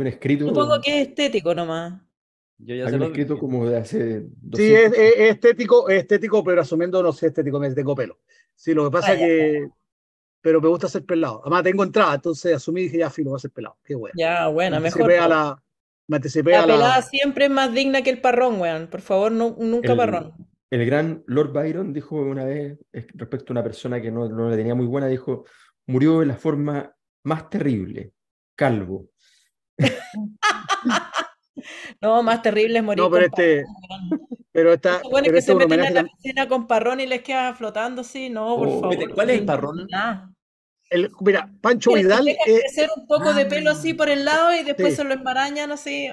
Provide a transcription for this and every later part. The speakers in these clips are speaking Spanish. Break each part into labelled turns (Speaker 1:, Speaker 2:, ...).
Speaker 1: un escrito. Supongo
Speaker 2: que es estético nomás.
Speaker 3: Yo ya Hay un escrito
Speaker 1: como de hace. Sí, es, estético, estético, pero asumiendo no sé estético, me tengo pelo. Sí, lo que pasa ah, es que. Pero me gusta ser pelado. Además, tengo entrada, entonces asumí y dije, ya, filo, va a ser pelado. Qué bueno.
Speaker 2: Ya, bueno, mejor. la,
Speaker 1: me anticipé la. pelada
Speaker 2: siempre es más digna que el parrón, weón. Por favor, nunca parrón.
Speaker 3: El gran Lord Byron dijo una vez respecto a una persona que no, no le tenía muy buena, dijo, murió de la forma más terrible, calvo,
Speaker 2: no, más terrible es morir. No, pero este.
Speaker 1: Parrón. Pero está. que este se meten en la
Speaker 2: piscina con parrón y les queda flotando, sí, no, por oh, favor. ¿Cuál es el parrón?
Speaker 1: El, mira, Pancho Vidal. Que crecer
Speaker 2: un poco de pelo así por el lado y después se lo embarañan así.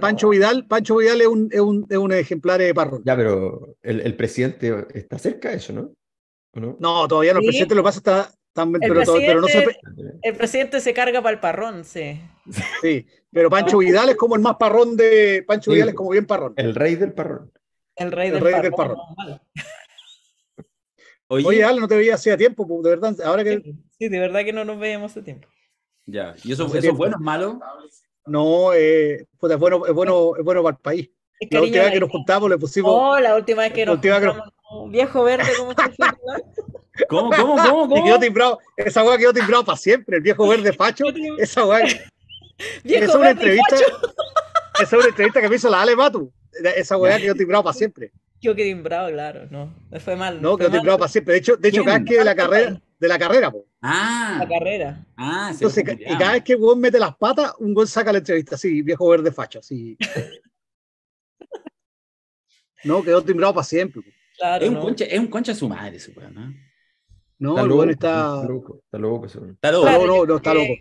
Speaker 1: Pancho Vidal, Pancho Vidal es un, es un, un ejemplar de parrón. Ya, pero el, presidente está cerca de eso, ¿no? ¿no? todavía no. El presidente lo pasa hasta,
Speaker 2: el, presidente, se... carga para el parrón, sí.
Speaker 1: Sí, pero Pancho Vidal es como el más parrón de. Pancho Vidal es como bien parrón. El rey del parrón.
Speaker 2: El rey, del, parrón,
Speaker 1: Oye, Ale, no te veía hacía tiempo, pues, de verdad.
Speaker 2: Ahora que... Sí, de verdad que no nos veíamos hace tiempo. Ya, ¿y eso, eso es bueno, es malo?
Speaker 1: No, eh, pues es bueno, es bueno, es bueno para el país. la última vez que nos juntamos le pusimos. Oh,
Speaker 2: la última vez que nos, juntamos. Viejo verde, ¿cómo se
Speaker 1: ¿Cómo, cómo, cómo? cómo? Y quedó timbrado, esa weá quedó timbrado para siempre, el viejo verde facho, esa weá.
Speaker 2: es una entrevista.
Speaker 1: Esa es una entrevista que me hizo la Ale Matu. Esa weá quedó timbrado para siempre.
Speaker 2: Yo quedé timbrado, claro, no. Fue mal. No, quedó timbrado para
Speaker 4: siempre. De hecho,
Speaker 1: de hecho cada vez que de la carrera,
Speaker 2: de la
Speaker 4: carrera, Ah. La carrera. Ah, sí. Entonces, y cada
Speaker 1: vez que un mete las patas, un gol saca la entrevista, sí, viejo verde facho, sí. no, quedó
Speaker 2: timbrado para siempre. Claro, es, un concha, es un concha su madre, su ¿no? No, está loco, está...
Speaker 3: loco, está loco, está
Speaker 4: loco. no, no, está loco.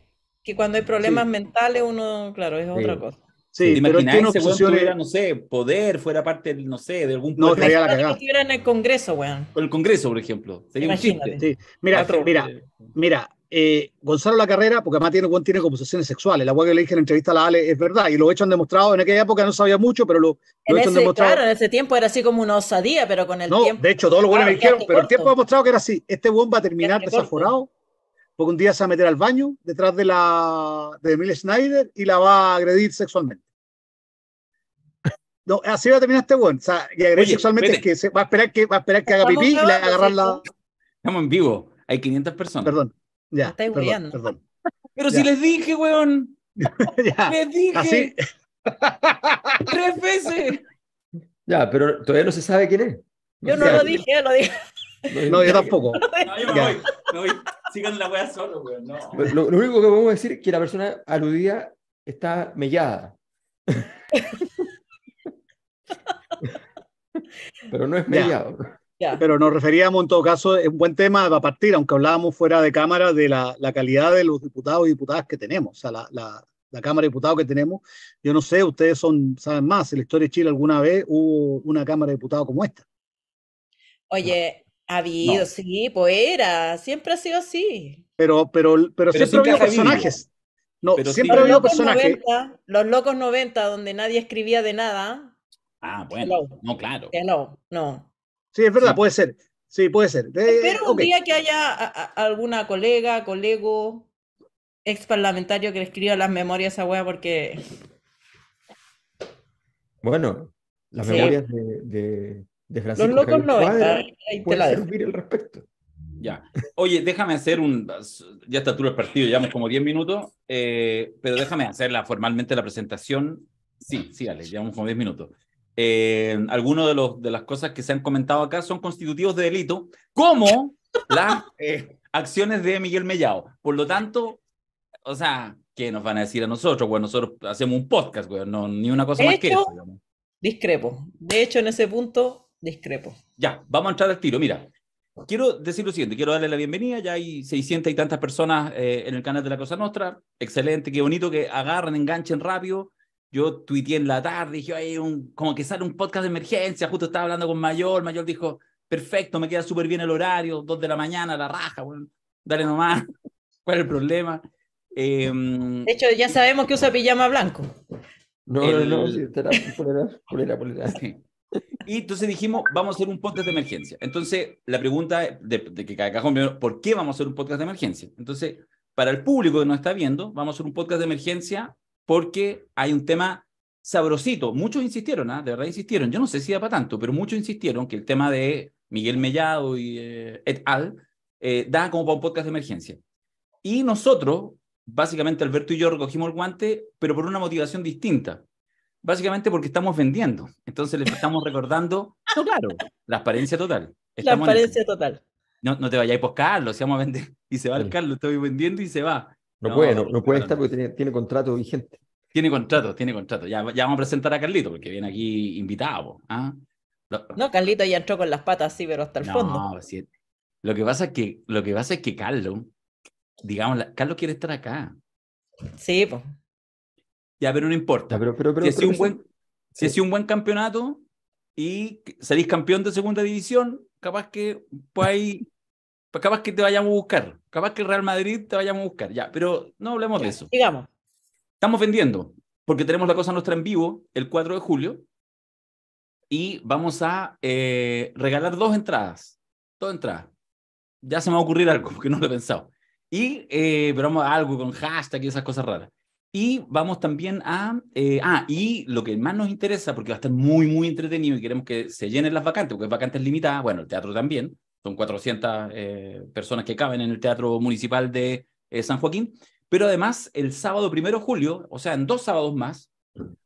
Speaker 2: Que, cuando hay problemas mentales uno, claro, es otra cosa.
Speaker 4: Sí, ¿Te pero imaginas ese obsesiones... tuviera, no sé, poder, fuera parte, no sé, de algún... No, estaría la cagada. en el Congreso, weón. O el Congreso, por ejemplo. Sería un chiste. Sí. Mira, mira,
Speaker 1: mira, eh, Gonzalo La Carrera, porque además tiene, tiene composiciones sexuales. La hueá que le dije en la entrevista a la Ale es verdad, y lo hecho han demostrado. En aquella época no sabía mucho, pero lo, lo han demostrado. Claro,
Speaker 2: en ese tiempo era así como una osadía, pero con el no, tiempo. De hecho, todos los buenos me dijeron, pero el tiempo ha demostrado
Speaker 1: que era así. Este buen va a terminar desaforado, porque un día se va a meter al baño detrás de la de Emil Schneider y la va a agredir sexualmente. No, así va a terminar este buen. O sea, y agredir sexualmente es que va a esperar que va a esperar que haga pipí y le va agarrar la.
Speaker 4: Estamos en vivo. Hay 500 personas. Perdón. Ya, estáis Pero si les dije, weón. ya. Les
Speaker 2: dije. ¿Así? Tres veces.
Speaker 3: Ya, pero todavía no se sabe quién es. yo no lo
Speaker 2: dije, lo dije.
Speaker 3: No, yo tampoco.
Speaker 2: yo me voy,
Speaker 4: Sigan la weá solo, weón.
Speaker 3: Lo, único que podemos decir es que la persona aludida está
Speaker 1: mellada.
Speaker 2: pero no es mellado.
Speaker 1: Ya. Pero nos referíamos en todo caso, es un buen tema para partir, aunque hablábamos fuera de cámara, de la, calidad de los diputados y diputadas que tenemos, o sea, la, Cámara de Diputados que tenemos. Yo no sé, ustedes son, saben más, en la historia de Chile alguna vez hubo una Cámara de Diputados como esta.
Speaker 2: Oye, ha habido, sí, pues era, siempre ha sido así.
Speaker 1: Pero, pero, pero, siempre ha habido personajes. No, siempre ha habido personajes.
Speaker 2: los locos 90, donde nadie escribía de nada. Ah, bueno, no, claro. Que no,
Speaker 1: no. Sí, es verdad, puede ser. Sí, puede ser. Eh, Espero un día
Speaker 2: que haya alguna colega, colego, ex parlamentario que le escriba las memorias a wea porque.
Speaker 3: Bueno, las memorias de, Francisco Los locos no servir el
Speaker 4: respecto. Ya. Oye, déjame hacer un. Ya está todo el partido, llevamos como 10 minutos, eh, pero déjame hacerla formalmente la presentación. Sí, sí, Ale, llevamos como 10 minutos eh, algunas de, los, de las cosas que se han comentado acá son constitutivos de delito, como las eh, acciones de Miguel Mellao. Por lo tanto, o sea, ¿qué nos van a decir a nosotros? Bueno, nosotros hacemos un podcast, güey, no, ni una cosa más que eso. Discrepo.
Speaker 2: De hecho, en ese punto, discrepo.
Speaker 4: Ya, vamos a entrar al tiro. Mira, quiero decir lo siguiente, quiero darle la bienvenida, ya hay 600 y tantas personas eh, en el canal de La Cosa Nostra, excelente, qué bonito que agarren, enganchen rápido, yo tuiteé en la tarde, dije, ay como que sale un podcast de emergencia, justo estaba hablando con Mayor, Mayor dijo, perfecto, me queda súper bien el horario, dos de la mañana, la raja, dale nomás, ¿cuál es el problema? Em, de
Speaker 2: hecho, ya sabemos que usa pijama blanco.
Speaker 4: No, no, no, sí, polera, polera, polera. Y entonces dijimos, vamos a hacer un podcast de emergencia. Entonces, la pregunta de, que cada cajón ¿por qué vamos a hacer un podcast de emergencia? Entonces, para el público que nos está viendo, vamos a hacer un podcast de emergencia porque hay un tema sabrosito. Muchos insistieron, ¿eh? de verdad insistieron. Yo no sé si da para tanto, pero muchos insistieron que el tema de Miguel Mellado y eh, et al eh, da como para un podcast de emergencia. Y nosotros, básicamente Alberto y yo recogimos el guante, pero por una motivación distinta. Básicamente porque estamos vendiendo. Entonces les estamos recordando, no, claro, transparencia total. La transparencia total. No, no te ir por Carlos, si vamos a vender. Y se va el Carlos, estoy vendiendo y se va. No, puede, no, puede estar
Speaker 3: porque tiene, contrato vigente.
Speaker 4: Tiene contrato, tiene contrato. Ya, vamos a presentar a Carlito porque viene aquí invitado. ¿ah? No,
Speaker 2: Carlito ya entró con las patas, sí, pero hasta el fondo.
Speaker 4: Pues lo que pasa es que, lo que pasa es que Carlos, digamos, Carlos quiere estar acá. Sí, pues. Ya, pero no importa. Pero, si es un buen, si un buen campeonato y salís campeón de segunda división, capaz que pues ahí pues capaz que te vayamos a buscar, capaz que el Real Madrid te vayamos a buscar, ya, pero no hablemos de eso. Digamos. Estamos vendiendo, porque tenemos la cosa nuestra en vivo el 4 de julio y vamos a eh, regalar dos entradas, dos entradas. Ya se me va a ocurrir algo, que no lo he pensado. Y, eh, pero vamos a algo con hashtag y esas cosas raras. Y vamos también a... Eh, ah, y lo que más nos interesa, porque va a estar muy, muy entretenido y queremos que se llenen las vacantes, porque vacantes limitadas, bueno, el teatro también, son 400 eh, personas que caben en el Teatro Municipal de eh, San Joaquín. Pero además, el sábado primero de julio, o sea, en dos sábados más,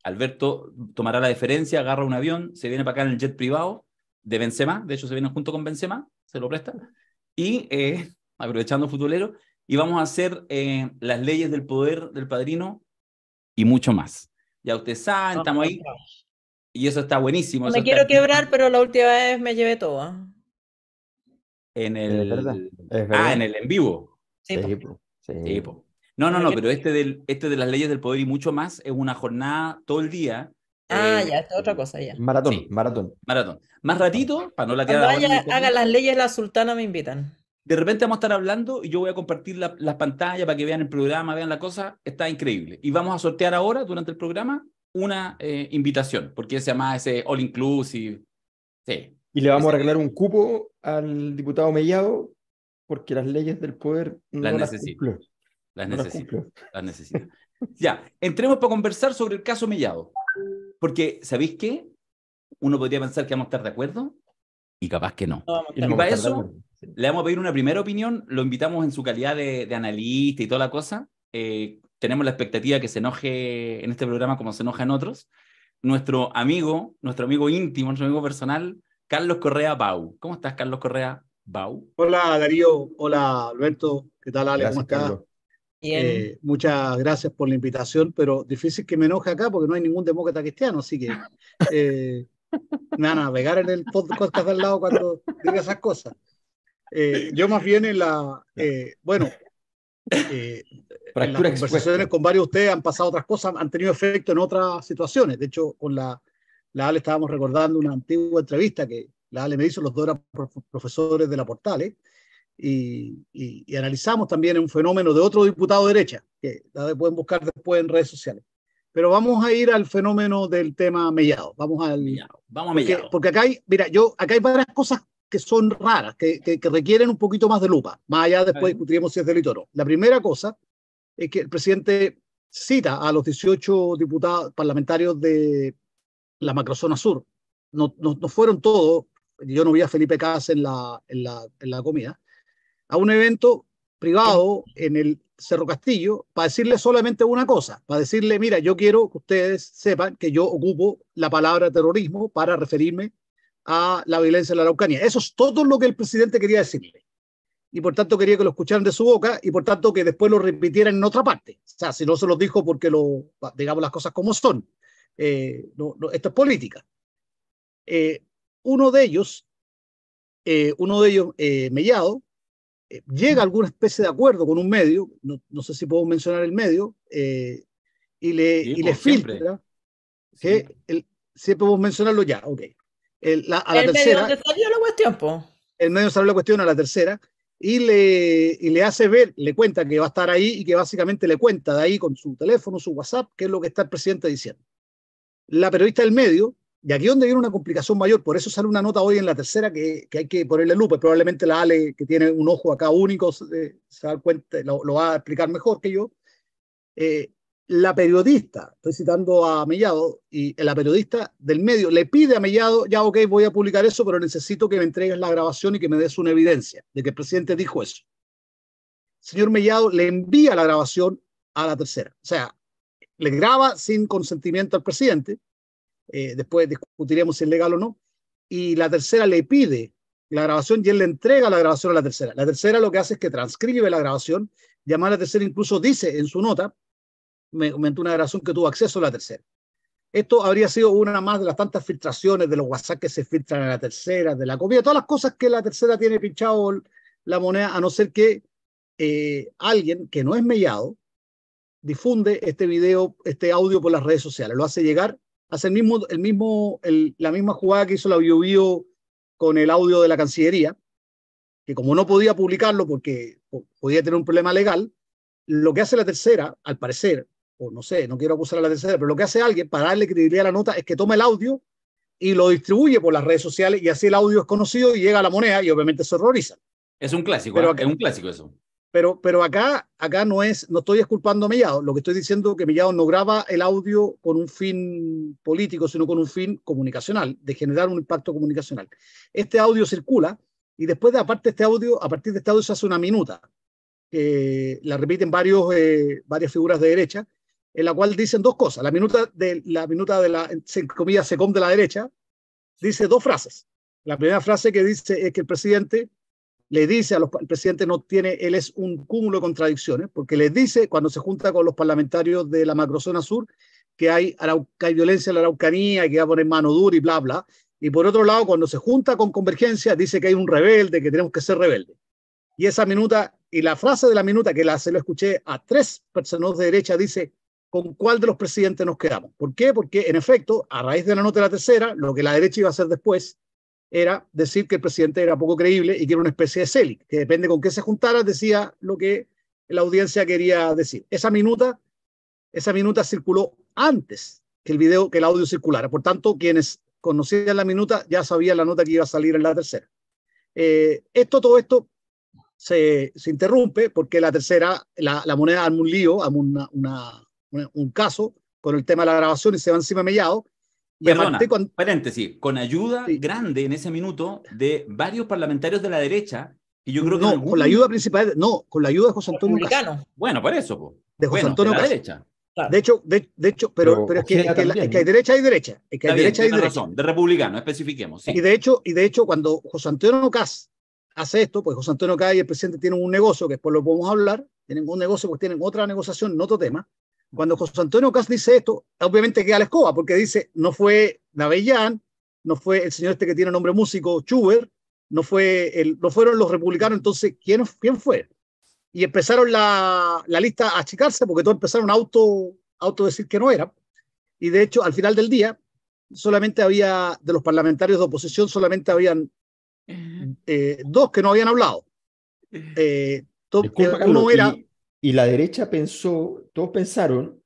Speaker 4: Alberto tomará la deferencia, agarra un avión, se viene para acá en el jet privado de Benzema, de hecho se viene junto con Benzema, se lo presta, y eh, aprovechando futbolero, y vamos a hacer las leyes del poder del padrino y mucho más. Ya usted saben estamos ahí. Y eso está buenísimo. Me quiero
Speaker 2: quebrar, pero la última vez me llevé todo. ¿ah?
Speaker 4: En el. Ah, en el en vivo. Sí, sí, No, no, no, pero este, del, este de las leyes del poder y mucho más es una jornada todo el día. Ah,
Speaker 2: ya, eh, es otra cosa ya.
Speaker 4: Maratón, maratón. Maratón. Más ratito, para no la
Speaker 2: las leyes, la sultana me invitan.
Speaker 4: De repente vamos a estar hablando y yo voy a compartir las pantallas para que vean el programa, vean la cosa. Está increíble. Y vamos a sortear ahora, durante el programa, una eh, invitación, porque se llama ese All Inclusive. Sí, y le vamos a arreglar un
Speaker 3: cupo al diputado Mellado porque las leyes del poder
Speaker 4: no las, las Las Las, ya, entremos para conversar sobre el caso Mellado. Porque, ¿sabéis qué? Uno podría pensar que vamos a estar de acuerdo y capaz que no. y para eso le vamos a pedir una primera opinión, lo invitamos en su calidad de, analista y toda la cosa. Eh, tenemos la expectativa que se enoje en este programa como se enoja en otros. Nuestro amigo, nuestro amigo íntimo, nuestro amigo personal, Carlos Correa Bau. ¿Cómo estás, Carlos Correa Bau?
Speaker 1: Hola, Darío. Hola, Alberto. ¿Qué tal, Ale? ¿Cómo eh, muchas gracias por la invitación, pero difícil que me enoje acá porque no hay ningún demócrata cristiano, así que eh, navegar en el podcast del lado cuando diga esas cosas. Eh, yo más bien en la, eh, bueno, eh,
Speaker 4: en las conversaciones
Speaker 1: con varios de ustedes han pasado otras cosas, han tenido efecto en otras situaciones. De hecho, con la la Ale estábamos recordando una antigua entrevista que la Ale me hizo, los dos eran profesores de la Portales, y, y, analizamos también un fenómeno de otro diputado de derecha, que la pueden buscar después en redes sociales. Pero vamos a ir al fenómeno del tema Mellado. Vamos al.
Speaker 4: Vamos a Mellado.
Speaker 1: Porque, acá hay, mira, yo, acá hay varias cosas que son raras, que, que, que requieren un poquito más de lupa. Más allá después discutiremos si es delito o no. La primera cosa es que el presidente cita a los 18 diputados parlamentarios de, la macrozona sur. No, no, no fueron todos, yo no vi a Felipe Cas en la, en la, en la comida, a un evento privado en el Cerro Castillo para decirle solamente una cosa, para decirle, mira, yo quiero que ustedes sepan que yo ocupo la palabra terrorismo para referirme a la violencia en la Araucanía. Eso es todo lo que el presidente quería decirle. Y por tanto quería que lo escucharan de su boca y por tanto que después lo repitieran en otra parte. O sea, si no se los dijo porque lo, digamos las cosas como son. Eh, no, esto es política. Eh, uno de ellos, eh, uno de ellos, Mellado, llega a alguna especie de acuerdo con un medio, no, sé si puedo mencionar el medio, y le, y le filtra. Que siempre podemos mencionarlo ya, ok. El, la, a la el tercera, medio salió la cuestión, El medio salió la cuestión a la tercera y le, y le hace ver, le cuenta que va a estar ahí y que básicamente le cuenta de ahí con su teléfono, su WhatsApp, qué es lo que está el presidente diciendo la periodista del medio, y aquí donde viene una complicación mayor, por eso sale una nota hoy en la tercera que, hay que ponerle lupa, probablemente la Ale, que tiene un ojo acá único, se, da cuenta, lo, va a explicar mejor que yo. Eh, la periodista, estoy citando a Mellado, y la periodista del medio le pide a Mellado, ya ok, voy a publicar eso, pero necesito que me entregues la grabación y que me des una evidencia de que el presidente dijo eso. señor Mellado le envía la grabación a la tercera. O sea, le graba sin consentimiento al presidente, eh, después discutiremos si es legal o no, y la tercera le pide la grabación y él le entrega la grabación a la tercera. La tercera lo que hace es que transcribe la grabación llamada a la tercera incluso dice en su nota, me comentó una grabación que tuvo acceso a la tercera. Esto habría sido una más de las tantas filtraciones de los WhatsApp que se filtran a la tercera, de la comida, todas las cosas que la tercera tiene pinchado la moneda, a no ser que eh, alguien que no es mellado difunde este video, este audio por las redes sociales, lo hace llegar, hace el mismo, el mismo, la misma jugada que hizo la BioBio con el audio de la Cancillería, que como no podía publicarlo porque podía tener un problema legal, lo que hace la tercera, al parecer, o no sé, no quiero acusar a la tercera, pero lo que hace alguien para darle credibilidad a la nota es que toma el audio y lo distribuye por las redes sociales y así el audio es conocido y llega a la moneda y obviamente se horroriza.
Speaker 4: Es un clásico, ¿eh? es un clásico eso.
Speaker 1: Pero, pero acá, acá no es, no estoy exculpando a Mellado, lo que estoy diciendo es que Mellado no graba el audio con un fin político, sino con un fin comunicacional, de generar un impacto comunicacional. Este audio circula y después de aparte este audio, a partir de este audio se hace una minuta, que la repiten varios, eh, varias figuras de derecha, en la cual dicen dos cosas. La minuta de la, minuta de la comillas, de la derecha dice dos frases. La primera frase que dice es que el presidente le dice a los, presidente no tiene, él es un cúmulo de contradicciones, porque le dice cuando se junta con los parlamentarios de la macrozona sur que hay, violencia en la Araucanía, que va a poner mano dura y bla, bla. Y por otro lado, cuando se junta con Convergencia, dice que hay un rebelde, que tenemos que ser rebeldes. Y esa minuta, y la frase de la minuta que la, se lo escuché a tres personas de derecha, dice, ¿con cuál de los presidentes nos quedamos? ¿Por qué? Porque en efecto, a raíz de la nota de la tercera, lo que la derecha iba a hacer después, era decir que el presidente era poco creíble y que era una especie de celic, que depende con qué se juntara, decía lo que la audiencia quería decir. Esa minuta, esa minuta circuló antes que el video, que el audio circulara. Por tanto, quienes conocían la minuta ya sabían la nota que iba a salir en la tercera. Eh, esto, todo esto se, interrumpe porque la tercera, la, moneda da un lío, da un caso con el tema de la grabación y se va encima mellado.
Speaker 4: Y con... paréntesis, con ayuda grande en ese minuto de varios parlamentarios de la derecha, y yo creo que... No, con la ayuda
Speaker 1: principal, no, con la ayuda de José Antonio Casas.
Speaker 4: Bueno, por eso, pues. De José bueno, Antonio de la derecha.
Speaker 1: De hecho, de, hecho pero, pero, es, que, que hay derecha, y derecha. Es que hay derecha, y derecha. Razón,
Speaker 4: de republicano, especifiquemos. Y, de
Speaker 1: hecho, y de hecho, cuando José Antonio Cas hace esto, pues José Antonio Cas y el presidente tienen un negocio, que después lo podemos hablar, tienen un negocio, pues tienen otra negociación en otro tema, cuando José Antonio Cas dice esto, obviamente queda la escoba, porque dice, no fue Navellán, no fue el señor este que tiene nombre músico, Schubert, no, fue el, no fueron los republicanos, entonces, ¿quién, quién fue? Y empezaron la, lista a achicarse porque todos empezaron a auto, auto decir que no era. Y de hecho, al final del día, solamente había, de los parlamentarios de oposición, solamente habían eh. Eh, dos que no habían hablado. Eh, eh uno era y la derecha
Speaker 3: pensó, todos pensaron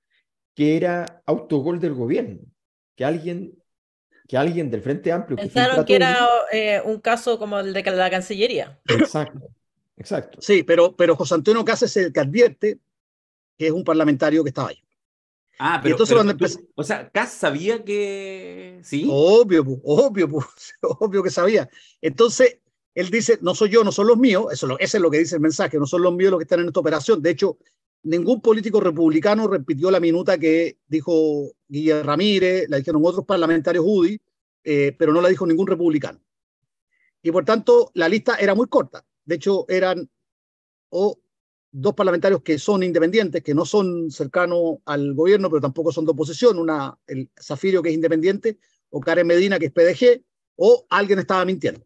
Speaker 3: que era autogol del gobierno, que alguien, que alguien del Frente Amplio... Pensaron que, era
Speaker 2: eh, un caso como el de la Cancillería.
Speaker 1: Exacto, exacto. Sí, pero, pero José Antonio Cáceres es el que advierte que es un parlamentario que estaba ahí.
Speaker 4: Ah, pero, entonces o sea, Casas sabía que sí. Obvio, obvio, obvio que sabía.
Speaker 1: Entonces, él dice, no soy yo, no son los míos, eso, ese es lo que dice el mensaje, no son los míos los que están en esta operación. De hecho, ningún político republicano repitió la minuta que dijo Guillermo Ramírez, la dijeron otros parlamentarios judíos, eh, pero no la dijo ningún republicano. Y por tanto, la lista era muy corta. De hecho, eran o dos parlamentarios que son independientes, que no son cercanos al gobierno, pero tampoco son de oposición, una, el Zafirio que es independiente, o Karen Medina que es PDG, o alguien estaba mintiendo.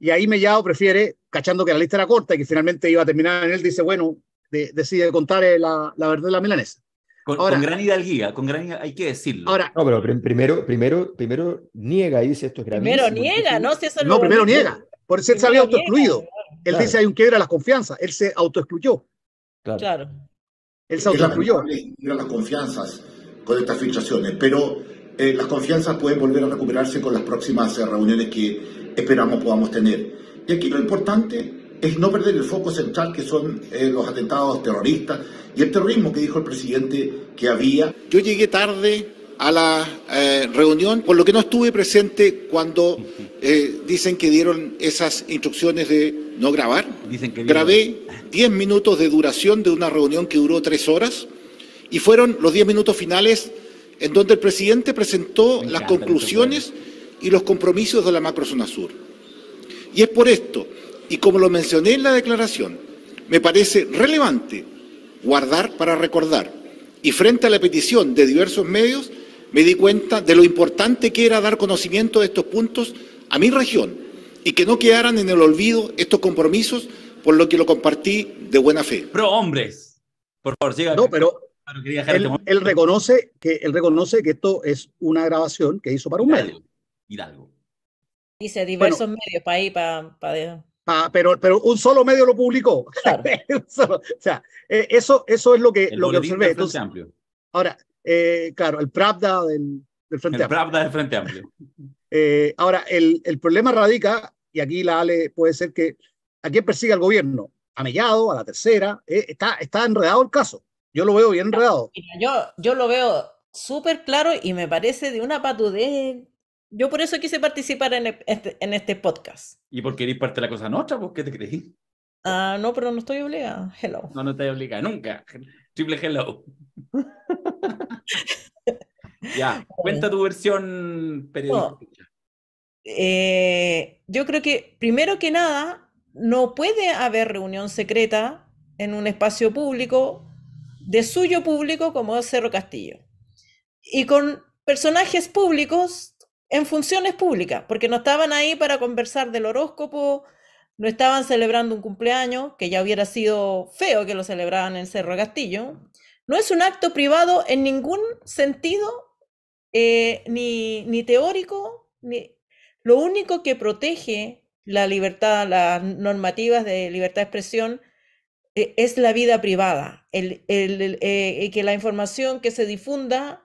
Speaker 1: Y ahí Mellado prefiere, cachando que la lista era corta y que finalmente iba a terminar en él, dice, bueno, decide contar eh, la, verdad de la milanesa. Con, gran
Speaker 4: hidalguía,
Speaker 3: con gran hay que decirlo. Ahora, no, pero primero, primero, primero niega y dice esto es gravísimo. Primero
Speaker 2: niega, ¿no? Si no, primero niega.
Speaker 1: Por eso él se había autoexcluido. Él dice hay un quiebre a las confianzas. Él se
Speaker 5: autoexcluyó. Claro. claro. Él se autoexcluyó. las confianzas con estas filtraciones, pero eh, las confianzas pueden volver a recuperarse con las próximas eh, reuniones que esperamos este podamos tener. Y aquí lo importante es no perder el foco central que son eh, los atentados terroristas y el terrorismo que dijo el presidente que había. Yo llegué tarde a la eh, reunión, por lo que no estuve presente cuando eh, dicen que dieron esas instrucciones de no grabar. Dicen que Grabé 10 minutos de duración de una reunión que duró 3 horas y fueron los 10 minutos finales en donde el presidente presentó las conclusiones y los compromisos de la macrozona sur. Y es por esto, y como lo mencioné en la declaración, me parece relevante guardar para recordar. Y frente a la petición de diversos medios, me di cuenta de lo importante que era dar conocimiento de estos puntos a mi región y que no quedaran en el olvido estos compromisos, por lo que lo compartí de buena fe.
Speaker 4: pero hombres,
Speaker 5: por favor, siga. No, pero él, reconoce
Speaker 1: que, él reconoce que esto es una grabación que hizo para un medio.
Speaker 4: Hidalgo.
Speaker 2: Dice diversos medios para ahí, para...
Speaker 1: pero, pero un solo medio lo publicó. Claro.
Speaker 2: o sea,
Speaker 1: eh, eso, eso es lo que, lo que observé. Entonces, amplio. Ahora, eh, claro, el Pravda del, del Frente el
Speaker 4: Amplio. del Frente Amplio.
Speaker 1: Eh, ahora, el, el, problema radica, y aquí la Ale puede ser que, ¿a quién persigue el gobierno? A Mellado,
Speaker 2: a la tercera. está, está enredado el caso. Yo lo veo bien enredado. yo, yo lo veo súper claro y me parece de una patudez yo por eso quise participar en este, este, podcast.
Speaker 4: ¿Y por eres parte de la cosa nuestra? ¿Por qué te creí?
Speaker 2: Ah, no, pero no estoy obligada. Hello. No, no estoy obligada nunca.
Speaker 4: Triple hello. ya, cuenta tu versión periodística.
Speaker 2: Eh, yo creo que, primero que nada, no puede haber reunión secreta en un espacio público, de suyo público, como Cerro Castillo. Y con personajes públicos en funciones públicas, porque no estaban ahí para conversar del horóscopo, no estaban celebrando un cumpleaños, que ya hubiera sido feo que lo celebraran en Cerro Castillo. No es un acto privado en ningún sentido, eh, ni, teórico. Ni... Lo único que protege la libertad, las normativas de libertad de expresión, eh, es la vida privada, eh, que la información que se difunda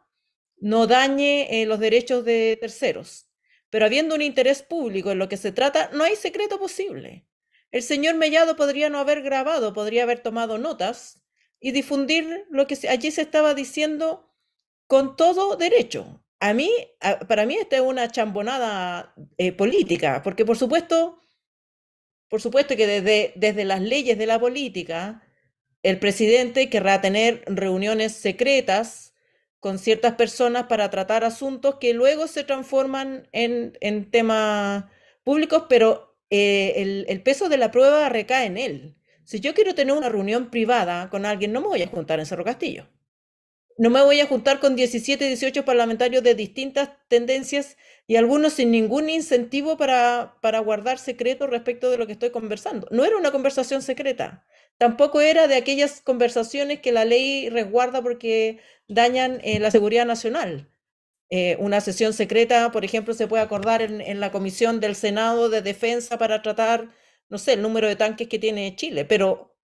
Speaker 2: no dañe eh, los derechos de terceros. Pero habiendo un interés público en lo que se trata, no hay secreto posible. El señor Mellado podría no haber grabado, podría haber tomado notas y difundir lo que allí se estaba diciendo con todo derecho. A mí, para mí esta es una chambonada eh, política, porque por supuesto, por supuesto que desde, desde las leyes de la política, el presidente querrá tener reuniones secretas con ciertas personas para tratar asuntos que luego se transforman en, temas públicos, pero eh, el, peso de la prueba recae en él. Si yo quiero tener una reunión privada con alguien, no me voy a juntar en Cerro Castillo. No me voy a juntar con 17, 18 parlamentarios de distintas tendencias y algunos sin ningún incentivo para, para guardar secreto respecto de lo que estoy conversando. No era una conversación secreta, Tampoco era de aquellas conversaciones que la ley resguarda porque dañan eh, la seguridad nacional. Eh, una sesión secreta, por ejemplo, se puede acordar en, la comisión del Senado de Defensa para tratar, no sé, el número de tanques que tiene Chile. Pero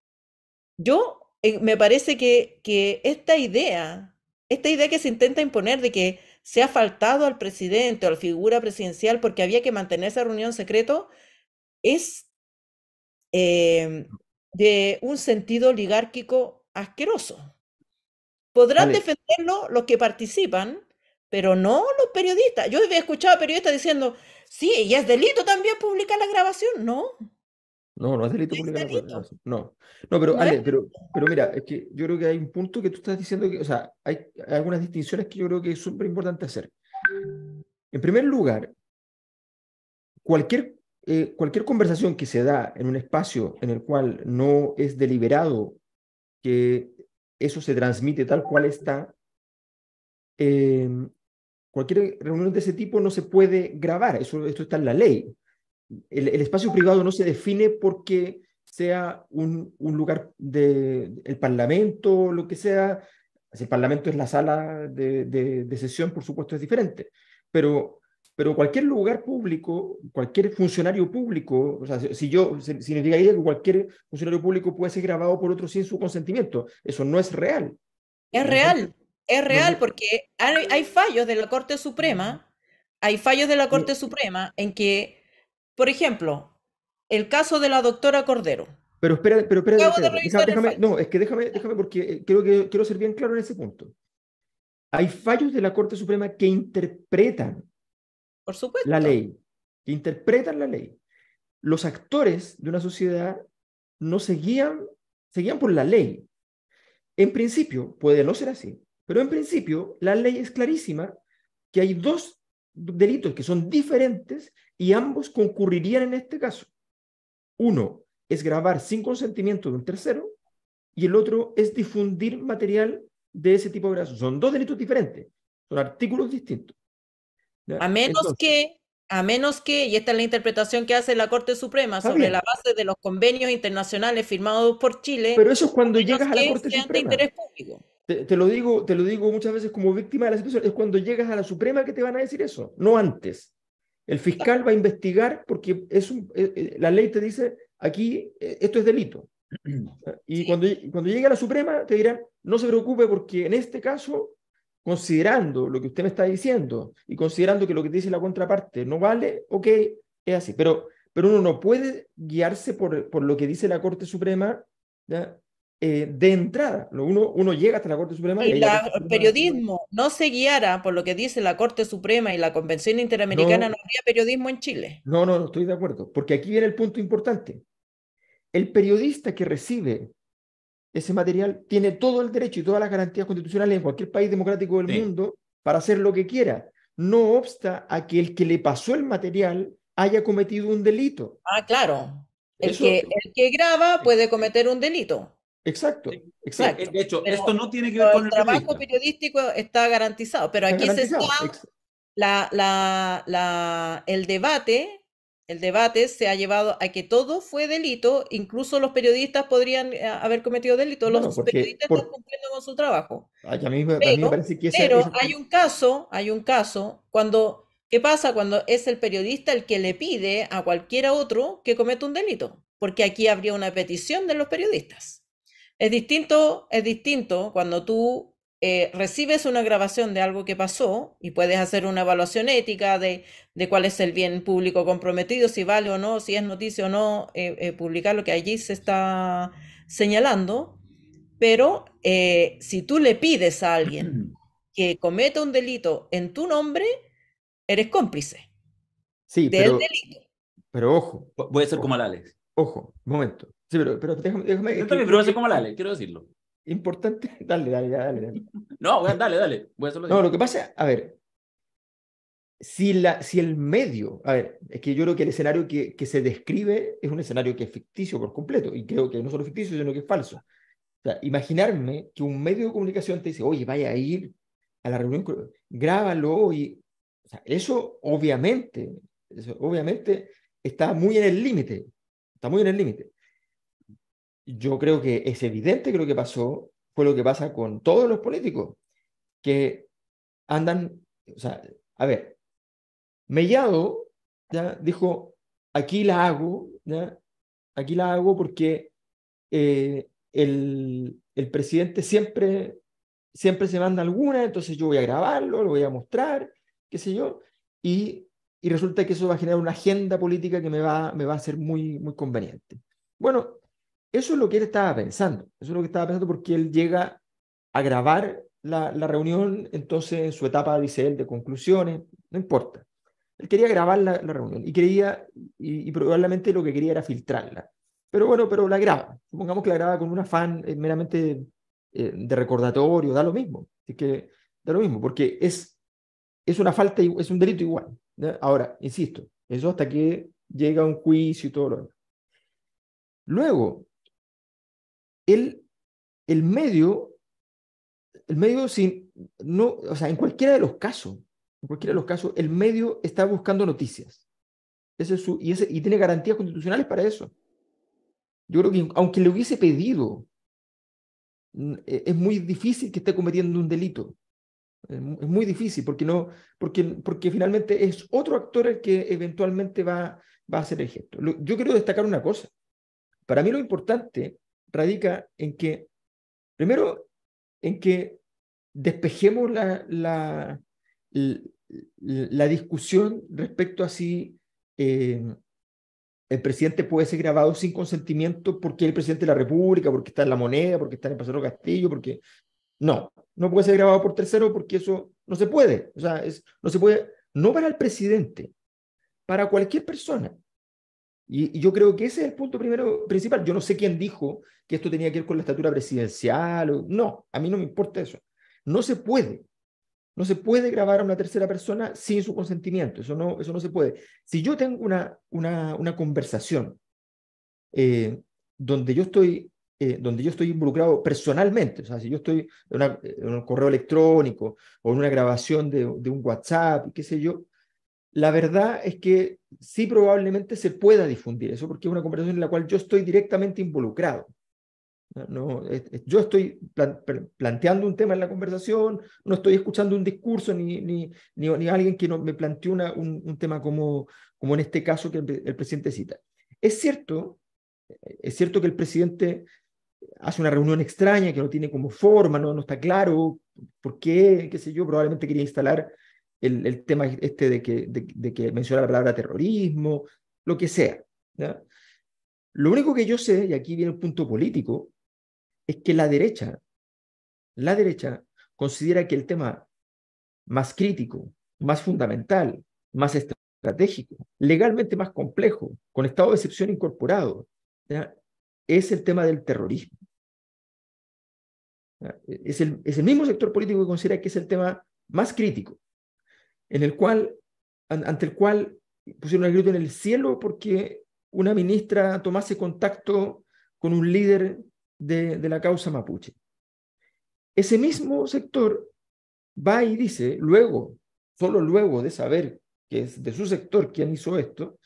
Speaker 2: yo eh, me parece que, que esta idea, esta idea que se intenta imponer de que se ha faltado al presidente o a la figura presidencial porque había que mantener esa reunión secreto, es em, de un sentido oligárquico asqueroso. Podrán defenderlo los que participan, pero no los periodistas. Yo he escuchado a periodistas diciendo, sí, y es delito también publicar la grabación. No.
Speaker 3: No, no es delito publicar la grabación. No. No, pero pero, pero mira, es que yo creo que hay un punto que tú estás diciendo que, o sea, hay algunas distinciones que yo creo que es súper importante hacer. En primer lugar, cualquier eh, cualquier conversación que se da en un espacio en el cual no es deliberado que eso se transmite tal cual está, em, cualquier reunión de ese tipo no se puede grabar, eso, esto está en la ley. El, espacio privado no se define porque sea un, un lugar del el Parlamento, lo que sea, si el Parlamento es la sala de, de, de sesión, por supuesto es diferente, pero pero cualquier lugar público, cualquier funcionario público, o sea, si yo, significa que cualquier funcionario público puede ser grabado por otro sin su consentimiento. Eso no es real.
Speaker 2: Es real, es real, porque hay, fallos de la Corte Suprema, hay fallos de la Corte Suprema en que, por ejemplo, el caso de la doctora Cordero.
Speaker 3: Pero espera, pero espera,
Speaker 2: Déjame,
Speaker 3: no, es que déjame, déjame porque eh, creo que quiero ser bien claro en ese punto. Hay fallos de la Corte Suprema que interpretan la ley, que interpretan la ley. Los actores de una sociedad no seguían, seguían por la ley. En principio, puede no ser así, pero en principio la ley es clarísima que hay dos delitos que son diferentes y ambos concurrirían en este caso. Uno es grabar sin consentimiento de un tercero y el otro es difundir material de ese tipo de grabación. Son dos delitos diferentes, son artículos distintos.
Speaker 2: A menos que, a menos que, y esta es la interpretación que hace la Corte Suprema sobre la base de los convenios internacionales firmados por Chile. Pero eso es
Speaker 3: cuando llegas a la Corte
Speaker 2: Suprema. público.
Speaker 3: Te, lo digo, te lo digo muchas veces como víctima de la situación, es cuando llegas a la Suprema que te van a decir eso, no antes. El fiscal va a investigar porque es eh, eh, la ley te dice, aquí eh, esto es delito. Y cuando, cuando llegue a la Suprema te dirán, no se preocupe porque en este caso considerando lo que usted me está diciendo y considerando que lo que dice la contraparte no vale, ok, es así. Pero, pero uno no puede guiarse por, por lo que dice la Corte Suprema eh, de entrada. Uno, uno llega hasta la Corte Suprema. Y, el eh,
Speaker 2: periodismo no se guiara por lo que dice la Corte Suprema y la Convención Interamericana, no, no habría periodismo en Chile.
Speaker 3: No, no, no estoy de acuerdo. Porque aquí viene el punto importante. El periodista que recibe ese material, tiene todo el derecho y todas las garantías constitucionales en cualquier país democrático del mundo para hacer lo que quiera. No obsta a que el que le pasó el material haya cometido un delito.
Speaker 2: Ah, claro. El, que, graba puede cometer un delito.
Speaker 4: Exacto, exacto. De hecho, esto no tiene que ver con
Speaker 2: el trabajo periodístico está garantizado, pero aquí se está el debate el debate se ha llevado a que todo fue delito, incluso los periodistas podrían eh, haber cometido delito, los periodistas están cumpliendo con su trabajo.
Speaker 3: pero,
Speaker 2: hay un caso, hay un caso, cuando, ¿qué pasa cuando es el periodista el que le pide a cualquiera otro que cometa un delito? Porque aquí habría una petición de los periodistas. Es distinto, es distinto cuando tú eh, recibes una grabación de algo que pasó y puedes hacer una evaluación ética de, de, cuál es el bien público comprometido, si vale o no, si es noticia o no, eh, eh, publicar lo que allí se está señalando. Pero si tú le pides a alguien que cometa un delito en tu nombre, eres cómplice sí, del pero, delito.
Speaker 3: Pero ojo. Voy a ser como el Alex. Ojo, un momento. Sí, pero, pero déjame, déjame Yo también, pero voy a ser como Alex, quiero decirlo importante. Dale, dale, dale, dale.
Speaker 4: No, dale, dale. no, lo que
Speaker 3: pasa, a ver, si, la, si el medio, a ver, es que yo creo que el escenario que, que se describe es un escenario que es ficticio por completo, y creo que no solo ficticio, sino que es falso. O sea, imaginarme que un medio de comunicación te dice, oye, vaya a ir a la reunión, grábalo, y eso obviamente, obviamente está muy en el límite, está muy en el límite yo creo que es evidente que lo que pasó fue lo que pasa con todos los políticos, que andan, o sea, a ver, Mellado ¿ya? dijo, aquí la hago, ¿ya? aquí la hago porque eh, el, presidente siempre, siempre se manda alguna, entonces yo voy a grabarlo, lo voy a mostrar, qué sé yo, y, resulta que eso va a generar una agenda política que me va, me va a ser muy, muy conveniente. Bueno, eso es lo que él estaba pensando, eso es lo que estaba pensando porque él llega a grabar la, reunión, entonces en su etapa, dice él, de conclusiones, no importa. Él quería grabar la, reunión y creía, y, probablemente lo que quería era filtrarla. Pero bueno, pero la graba. Supongamos que la graba con un afán eh, meramente eh, de recordatorio, da lo mismo. Así que da lo mismo, porque es, es una falta, es un delito igual. Ahora, insisto, eso hasta que llega un juicio y todo lo demás. Luego, el, el medio, el medio sin, no, o sea, en cualquiera de los casos, en cualquiera de los casos, el medio está buscando noticias. y, ese, y tiene garantías constitucionales para eso. Yo creo que aunque le hubiese pedido, e, es muy difícil que esté cometiendo un delito. Es muy difícil porque, no, porque, porque finalmente es otro actor el que eventualmente va, va a hacer el gesto. Yo quiero destacar una cosa. Para mí lo importante radica en que, primero, en que despejemos la, la, la, discusión respecto a si eh, el presidente puede ser grabado sin consentimiento porque es el presidente de la República, porque está en la moneda, porque está en el Paseo Castillo, porque... No, no puede ser grabado por tercero porque eso no se puede. O sea, es, no se puede, no para el presidente, para cualquier persona. Y, yo creo que ese es el punto primero, principal. Yo no sé quién dijo que esto tenía que ver con la estatura presidencial. O, no, a mí no me importa eso. No se puede. No se puede grabar a una tercera persona sin su consentimiento. Eso no, eso no se puede. Si yo tengo una, una, una conversación eh, donde, yo estoy, eh, donde yo estoy involucrado personalmente, o sea, si yo estoy en, un correo electrónico o en una grabación de, de un WhatsApp, qué sé yo, la verdad es que sí probablemente se pueda difundir eso, porque es una conversación en la cual yo estoy directamente involucrado. No, yo estoy planteando un tema en la conversación, no estoy escuchando un discurso ni, ni, ni, alguien que no, me planteó una, un, un, tema como, como en este caso que el, presidente cita. Es cierto, es cierto que el presidente hace una reunión extraña que no tiene como forma, no, no está claro por qué, qué sé yo, probablemente quería instalar el, tema este de que, de, que, menciona la palabra terrorismo, lo que sea. Lo único que yo sé, y aquí viene el punto político, es que la derecha, la derecha considera que el tema más crítico, más fundamental, más estratégico, legalmente más complejo, con estado de excepción incorporado, es el tema del terrorismo. Es el, es el mismo sector político que considera que es el tema más crítico, en el cual, ante el cual pusieron el grito en el cielo porque una ministra tomase contacto con un líder de, la causa mapuche. Ese mismo sector va y dice, luego, solo luego de saber que es de su sector quien hizo esto,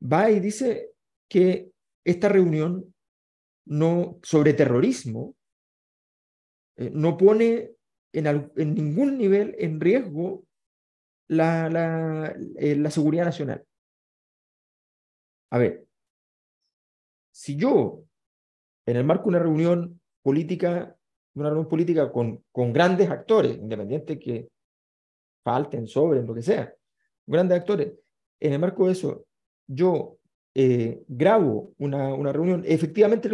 Speaker 3: va y dice que esta reunión no, sobre terrorismo eh, no pone en, ningún nivel en riesgo la, la, eh, la seguridad nacional. A ver, si yo, en el marco de una reunión política, una reunión política con, con grandes actores, independiente que falten, sobren, lo que sea, grandes actores, en el marco de eso, yo eh, grabo una, una, reunión, efectivamente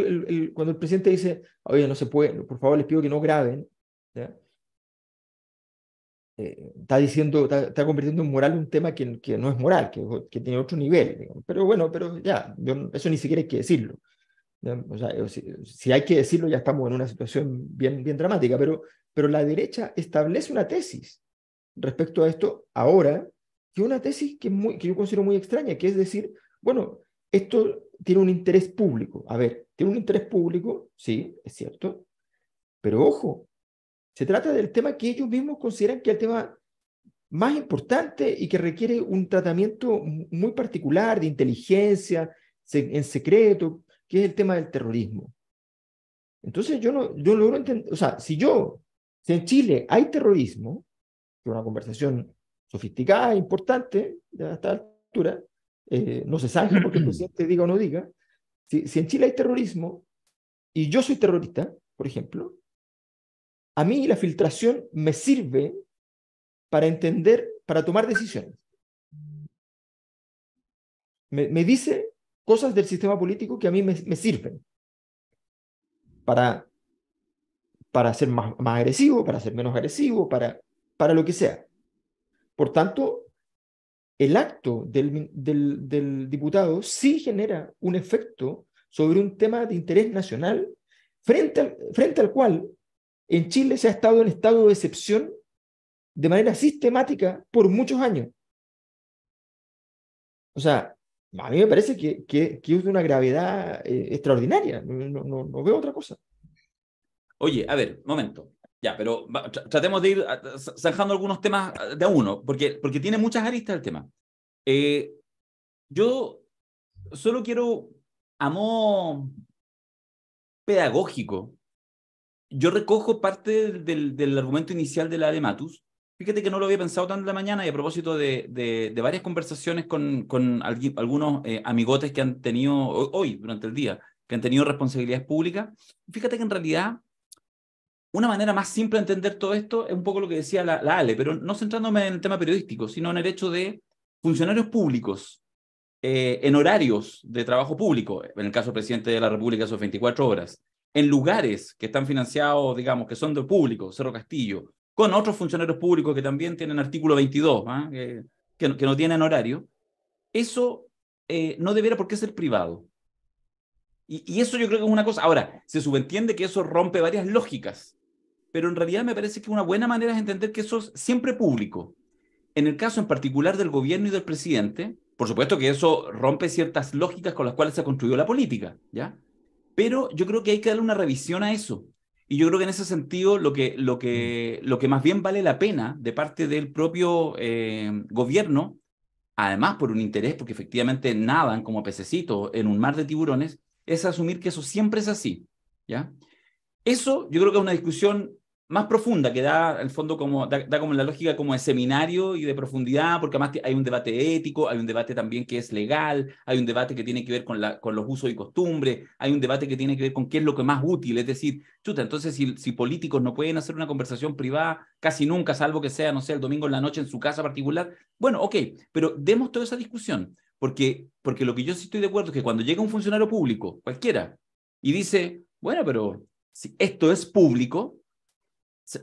Speaker 3: cuando el presidente dice, oye, no se puede, por favor les pido que no graben, ¿ya? Eh, está diciendo, está, convirtiendo en moral un tema que, que no es moral, que, tiene otro nivel. Pero bueno, pero ya, eso ni siquiera hay que decirlo. O sea, eh, si, hay que decirlo, ya estamos en una situación bien, bien dramática, pero, pero la derecha establece una tesis respecto a esto ahora, que es una tesis que, muy, que yo considero muy extraña, que es decir, bueno, esto tiene un interés público. A ver, tiene un interés público, sí, es cierto, pero ojo, se trata del tema que ellos mismos consideran que es el tema más importante y que requiere un tratamiento muy particular de inteligencia, en secreto, que es el tema del terrorismo. Entonces yo no yo logro entender, o sea, si yo, si en Chile hay terrorismo, que es una conversación sofisticada, e importante, a esta altura, eh, no se sabe porque el presidente diga o no diga, si, si en Chile hay terrorismo y yo soy terrorista, por ejemplo, a mí la filtración me sirve para entender, para tomar decisiones. Me, dice cosas del sistema político que a mí me, sirven para, para ser más, más, agresivo, para ser menos agresivo, para, para lo que sea. Por tanto, el acto del, diputado sí genera un efecto sobre un tema de interés nacional frente al, frente al cual en Chile se ha estado en estado de excepción de manera sistemática por muchos años. O sea, a mí me parece que, es de una gravedad eh, extraordinaria. No, veo
Speaker 4: otra cosa. Oye, a ver, momento. Ya, pero tratemos de ir zanjando algunos temas de a uno, porque, porque tiene muchas aristas el tema. Eh, yo solo quiero, a modo pedagógico, yo recojo parte del, argumento inicial de la de Matus. Fíjate que no lo había pensado tanto la mañana y a propósito de, varias conversaciones con, algunos eh, amigotes que han tenido hoy, durante el día, que han tenido responsabilidades públicas. Fíjate que en realidad una manera más simple de entender todo esto es un poco lo que decía la, Ale, pero no centrándome en el tema periodístico, sino en el hecho de funcionarios públicos eh, en horarios de trabajo público, en el caso del presidente de la República son 24 horas, en lugares que están financiados, digamos, que son del público, Cerro Castillo, con otros funcionarios públicos que también tienen artículo 22, ¿ah? que, no tienen horario, eso eh, no debiera porque ser privado. Y, eso yo creo que es una cosa. Ahora, se subentiende que eso rompe varias lógicas, pero en realidad me parece que una buena manera es entender que eso es siempre público. En el caso en particular del gobierno y del presidente, por supuesto que eso rompe ciertas lógicas con las cuales se ha construido la política, ¿ya? Pero yo creo que hay que darle una revisión a eso. Y yo creo que en ese sentido lo que, lo que, mm. lo que más bien vale la pena de parte del propio eh, gobierno, además por un interés, porque efectivamente nadan como pececitos en un mar de tiburones, es asumir que eso siempre es así. ¿ya? Eso yo creo que es una discusión más profunda, que da al fondo como, da, como la lógica como de seminario y de profundidad, porque además hay un debate ético, hay un debate también que es legal, hay un debate que tiene que ver con, la, con los usos y costumbres, hay un debate que tiene que ver con qué es lo que más útil, es decir, chuta, entonces si, políticos no pueden hacer una conversación privada casi nunca, salvo que sea, no sé, el domingo en la noche en su casa particular, bueno, ok, pero demos toda esa discusión, porque, porque lo que yo sí estoy de acuerdo es que cuando llega un funcionario público, cualquiera, y dice, bueno, pero si esto es público,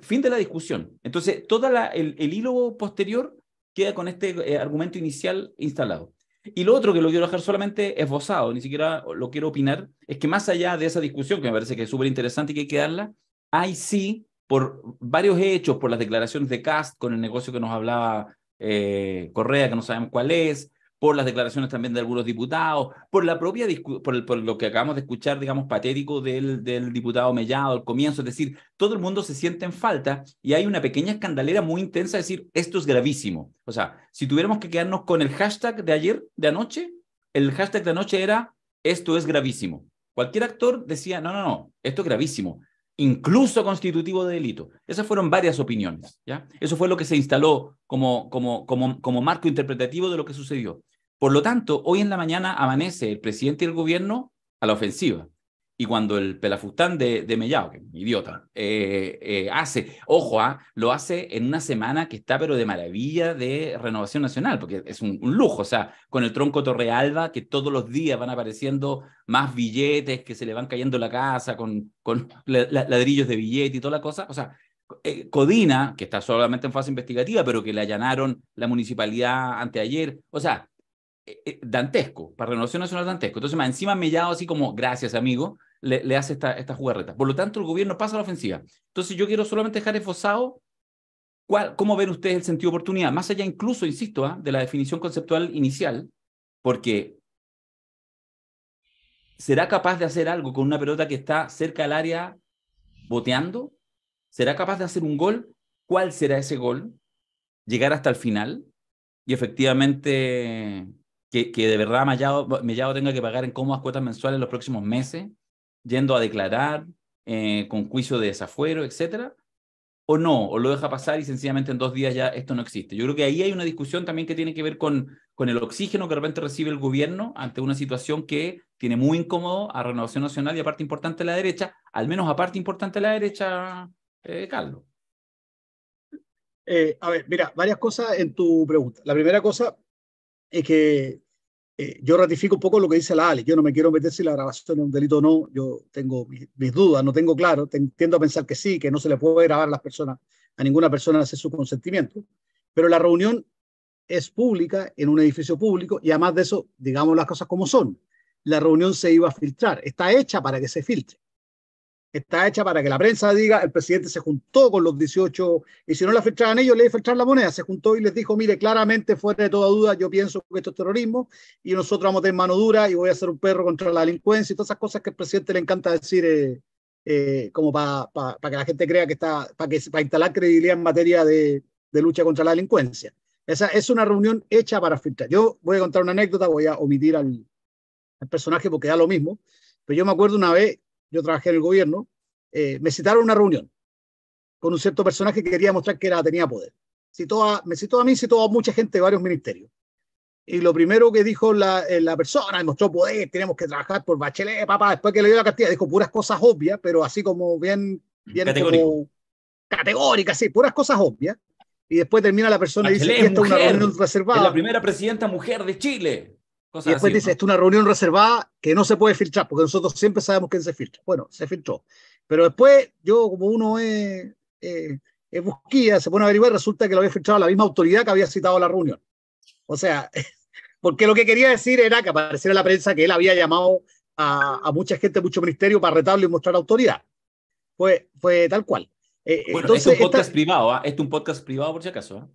Speaker 4: Fin de la discusión. Entonces, todo el, el, hilo posterior queda con este eh, argumento inicial instalado. Y lo otro que lo quiero dejar solamente esbozado, ni siquiera lo quiero opinar, es que más allá de esa discusión, que me parece que es súper interesante y que hay que darla, hay sí, por varios hechos, por las declaraciones de Cast con el negocio que nos hablaba eh, Correa, que no sabemos cuál es, por las declaraciones también de algunos diputados, por la propia por, lo que acabamos de escuchar, digamos, patético del, del diputado Mellado al comienzo, es decir, todo el mundo se siente en falta y hay una pequeña escandalera muy intensa, de decir, esto es gravísimo. O sea, si tuviéramos que quedarnos con el hashtag de ayer, de anoche, el hashtag de anoche era, esto es gravísimo. Cualquier actor decía, no, no, no, esto es gravísimo incluso constitutivo de delito. Esas fueron varias opiniones. ¿ya? Eso fue lo que se instaló como, como, como, como marco interpretativo de lo que sucedió. Por lo tanto, hoy en la mañana amanece el presidente y el gobierno a la ofensiva. Y cuando el pelafustán de, de Mellao, que idiota, eh, eh, hace, ojo, ah, lo hace en una semana que está pero de maravilla de renovación nacional, porque es un, lujo, o sea, con el tronco Torrealba, que todos los días van apareciendo más billetes, que se le van cayendo la casa, con, con ladrillos de billete y toda la cosa, o sea, eh, Codina, que está solamente en fase investigativa, pero que le allanaron la municipalidad anteayer, o sea, dantesco, para Renovación Nacional dantesco. Entonces, encima Mellado así como, gracias amigo, le, hace esta, jugarreta. Por lo tanto, el gobierno pasa a la ofensiva. Entonces, yo quiero solamente dejar esforzado cuál, cómo ven ustedes el sentido de oportunidad, más allá incluso, insisto, ¿ah? de la definición conceptual inicial, porque ¿será capaz de hacer algo con una pelota que está cerca del área boteando? ¿Será capaz de hacer un gol? ¿Cuál será ese gol? Llegar hasta el final y efectivamente que, de verdad Mellado, Mellado tenga que pagar en cómodas cuotas mensuales los próximos meses yendo a declarar eh, con juicio de desafuero, etcétera, o no, o lo deja pasar y sencillamente en dos días ya esto no existe. Yo creo que ahí hay una discusión también que tiene que ver con, con el oxígeno que de repente recibe el gobierno ante una situación que tiene muy incómodo a Renovación Nacional y a parte importante de la derecha, al menos a parte importante de la derecha, eh, Carlos.
Speaker 1: Eh, a ver, mira, varias cosas en tu pregunta. La primera cosa es que eh, yo ratifico un poco lo que dice la Ale. Yo no me quiero meter si la grabación es un delito o no. Yo tengo mis, dudas, no tengo claro. Tiendo a pensar que sí, que no se le puede grabar a las personas, a ninguna persona hacer su consentimiento. Pero la reunión es pública en un edificio público y además de eso, digamos las cosas como son. La reunión se iba a filtrar, está hecha para que se filtre está hecha para que la prensa diga, el presidente se juntó con los 18 y si no la filtraban ellos, le filtrar la moneda, se juntó y les dijo, mire, claramente fuera de toda duda, yo pienso que esto es terrorismo y nosotros vamos a tener mano dura y voy a ser un perro contra la delincuencia y todas esas cosas que el presidente le encanta decir. Eh, eh, como para que la gente crea que está, para instalar credibilidad en materia de, lucha contra la delincuencia. Esa es una reunión hecha para filtrar. Yo voy a contar una anécdota, voy a omitir al, al personaje porque da lo mismo, pero yo me acuerdo una vez yo trabajé en el gobierno, eh, me citaron a una reunión con un cierto personaje que quería mostrar que era, tenía poder. Citó a, me citó a mí, citó a mucha gente de varios ministerios. Y lo primero que dijo la, eh, la persona, mostró poder, tenemos que trabajar por Bachelet, papá, después que le dio la cantidad, dijo puras cosas obvias, pero así como bien, bien como categóricas, sí, puras cosas obvias. Y después termina la persona y dice, esta es una reunión reservada. la primera
Speaker 4: presidenta mujer de Chile y después dice,
Speaker 1: esta es una reunión reservada que no se puede filtrar, porque nosotros siempre sabemos quién se filtra. Bueno, se filtró. Pero después, yo como uno es, eh, busquilla, se pone a averiguar, resulta que lo había filtrado la misma autoridad que había citado la reunión. O sea, porque lo que quería decir era que apareciera en la prensa que él había llamado a, mucha gente, mucho ministerio, para retarlo y mostrar autoridad. Fue, fue tal cual. Eh, bueno, es un podcast
Speaker 4: privado, ¿eh? es un podcast privado por si acaso. ¿ah?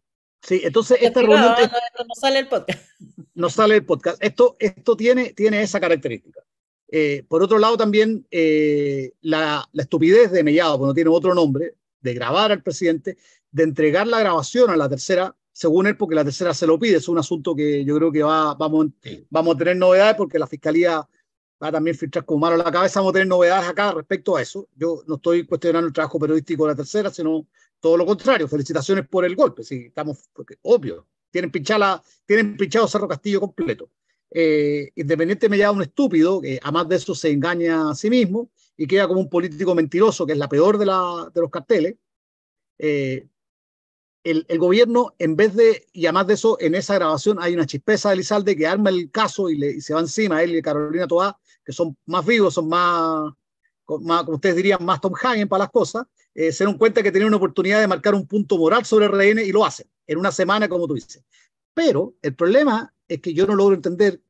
Speaker 4: Sí, entonces esta reunión. no, sale el podcast
Speaker 1: no sale el podcast. Esto, esto tiene, tiene esa característica. Eh, por otro lado, también eh, la, estupidez de Mellado, que no tiene otro nombre, de grabar al presidente, de entregar la grabación a la tercera, según él, porque la tercera se lo pide. Es un asunto que yo creo que va, vamos, vamos a tener novedades porque la fiscalía va a también filtrar con mano a la cabeza. Vamos a tener novedades acá respecto a eso. Yo no estoy cuestionando el trabajo periodístico de la tercera, sino todo lo contrario. Felicitaciones por el golpe, sí, estamos, porque, obvio. Tienen, tienen pinchado Cerro Castillo completo. Eh, Independiente me llama un estúpido, que además de eso se engaña a sí mismo y queda como un político mentiroso, que es la peor de, los carteles. Eh, el, gobierno, en vez de, y además de eso, en esa grabación hay una chispeza de Lizalde que arma el caso y, le, se va encima a él y Carolina Toá, que son más vivos, son más, como ustedes dirían, más Tom Hagen para las cosas, eh, se dan cuenta que tienen una oportunidad de marcar un punto moral sobre el RN y lo hacen en una semana, como tú dices. Pero el problema es que yo no logro entender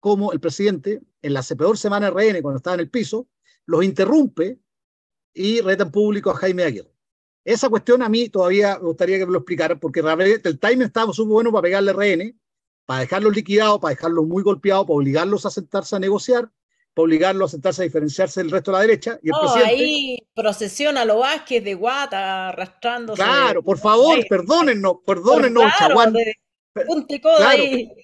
Speaker 1: cómo el presidente, en la peor semana de RN, cuando estaba en el piso, los interrumpe y reta en público a Jaime Aguirre. Esa cuestión a mí todavía me gustaría que me lo explicara, porque realmente el timing estaba súper bueno para pegarle RN, para dejarlos liquidados, para dejarlos muy golpeados, para obligarlos a sentarse a negociar, para obligarlo a sentarse a diferenciarse del resto de la derecha. Y el oh, ahí
Speaker 2: procesiona a los Vázquez de Guata arrastrándose. Claro, por
Speaker 1: favor, perdónennos, perdónennos, chaguan claro, chaguán.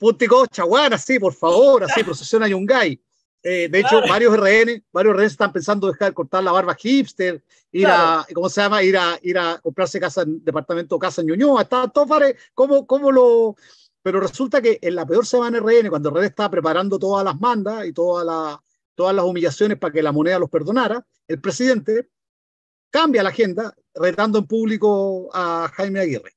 Speaker 1: Puntico claro, así, por favor, así, procesiona a Yungay. Eh, de hecho, varios RN, varios RN están pensando dejar cortar la barba hipster, ir a, ¿cómo se llama? Ir a, ir a comprarse casa en departamento casa en Ñuñoa, está todo ¿cómo, cómo lo...? Pero resulta que en la peor semana RN, cuando RN estaba preparando todas las mandas y toda la, todas las humillaciones para que la moneda los perdonara, el presidente cambia la agenda retando en público a Jaime Aguirre.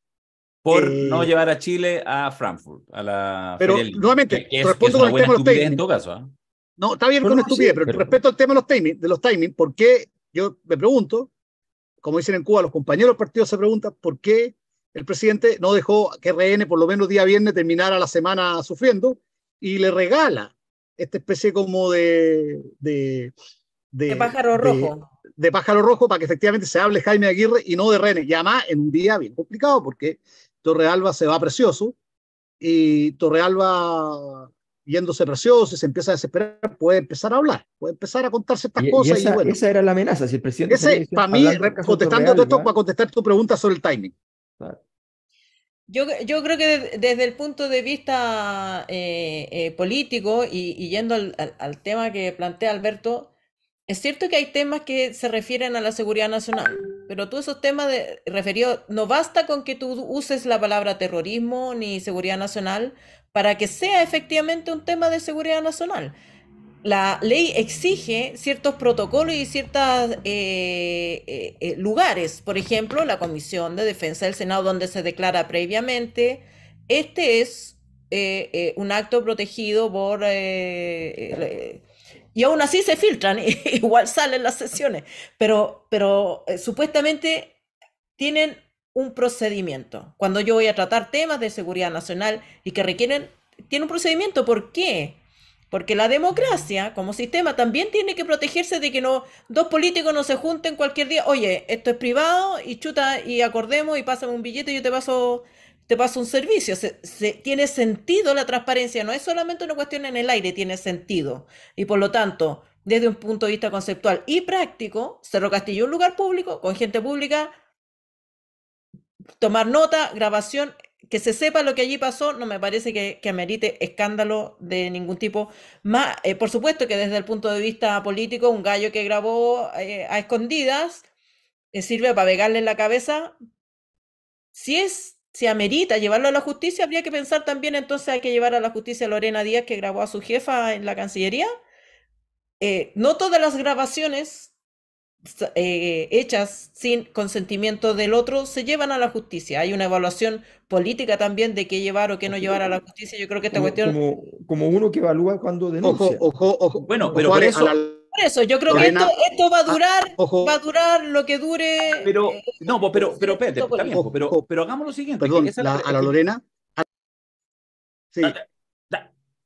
Speaker 4: Por eh, no llevar a Chile a Frankfurt, a la... Pero nuevamente, respondo con el tema de los timings.
Speaker 1: No, está bien con estupidez, pero, respecto al tema de los timings, de los timing, ¿por qué? Yo me pregunto, como dicen en Cuba, los compañeros partidos se preguntan por qué el presidente no dejó que RN por lo menos día viernes terminara la semana sufriendo y le regala esta especie como de... De, de, pájaro rojo. De, pájaro rojo para que efectivamente se hable Jaime Aguirre y no de René. Y además en un día bien complicado porque Torrealba se va precioso y Torrealba yéndose precioso y se empieza a desesperar, puede empezar a hablar, puede empezar a contarse estas cosas. Y esa, esa, era la amenaza, si el presidente... para mí, contestando todo esto, para contestar tu pregunta sobre el timing. Claro.
Speaker 2: Yo, creo que desde el punto de vista eh, eh, político y, yendo al, tema que plantea Alberto, es cierto que hay temas que se refieren a la seguridad nacional, pero tú esos temas de, referidos, no basta con que tú uses la palabra terrorismo ni seguridad nacional para que sea efectivamente un tema de seguridad nacional la ley exige ciertos protocolos y ciertos eh, eh, eh, lugares, por ejemplo, la Comisión de Defensa del Senado, donde se declara previamente, este es un acto protegido por... y aún así se filtran, igual salen las sesiones, pero, pero supuestamente tienen un procedimiento. Cuando yo voy a tratar temas de seguridad nacional y que requieren, tiene un procedimiento. ¿Por qué? Porque la democracia como sistema también tiene que protegerse de que no, dos políticos no se junten cualquier día. Oye, esto es privado y chuta y acordemos y pásame un billete y yo te paso, te paso un servicio. Se, tiene sentido la transparencia, no es solamente una cuestión en el aire, tiene sentido. Y por lo tanto, desde un punto de vista conceptual y práctico, Cerro Castillo es un lugar público, con gente pública, tomar nota, grabación, que se sepa lo que allí pasó no me parece que, amerite escándalo de ningún tipo. Más, eh, por supuesto que desde el punto de vista político, un gallo que grabó eh, a escondidas eh, sirve para pegarle en la cabeza. Si es, si amerita llevarlo a la justicia, habría que pensar también entonces hay que llevar a la justicia a Lorena Díaz que grabó a su jefa en la Cancillería. no todas las grabaciones eh, hechas sin consentimiento del otro se llevan a la justicia. Hay una evaluación política también de qué llevar o qué no llevar a la justicia. Yo creo que esta cuestión...
Speaker 3: Como, uno que evalúa cuando denuncia. Ojo, ojo,
Speaker 4: Bueno,
Speaker 2: pero por eso... Por eso, yo creo que esto, va a ah, durar, va a durar lo que dure.
Speaker 4: Pero, eh, no, pero, pero, pero, también, pero, pero hagamos lo siguiente. Perdón, la, a la Lorena. Sí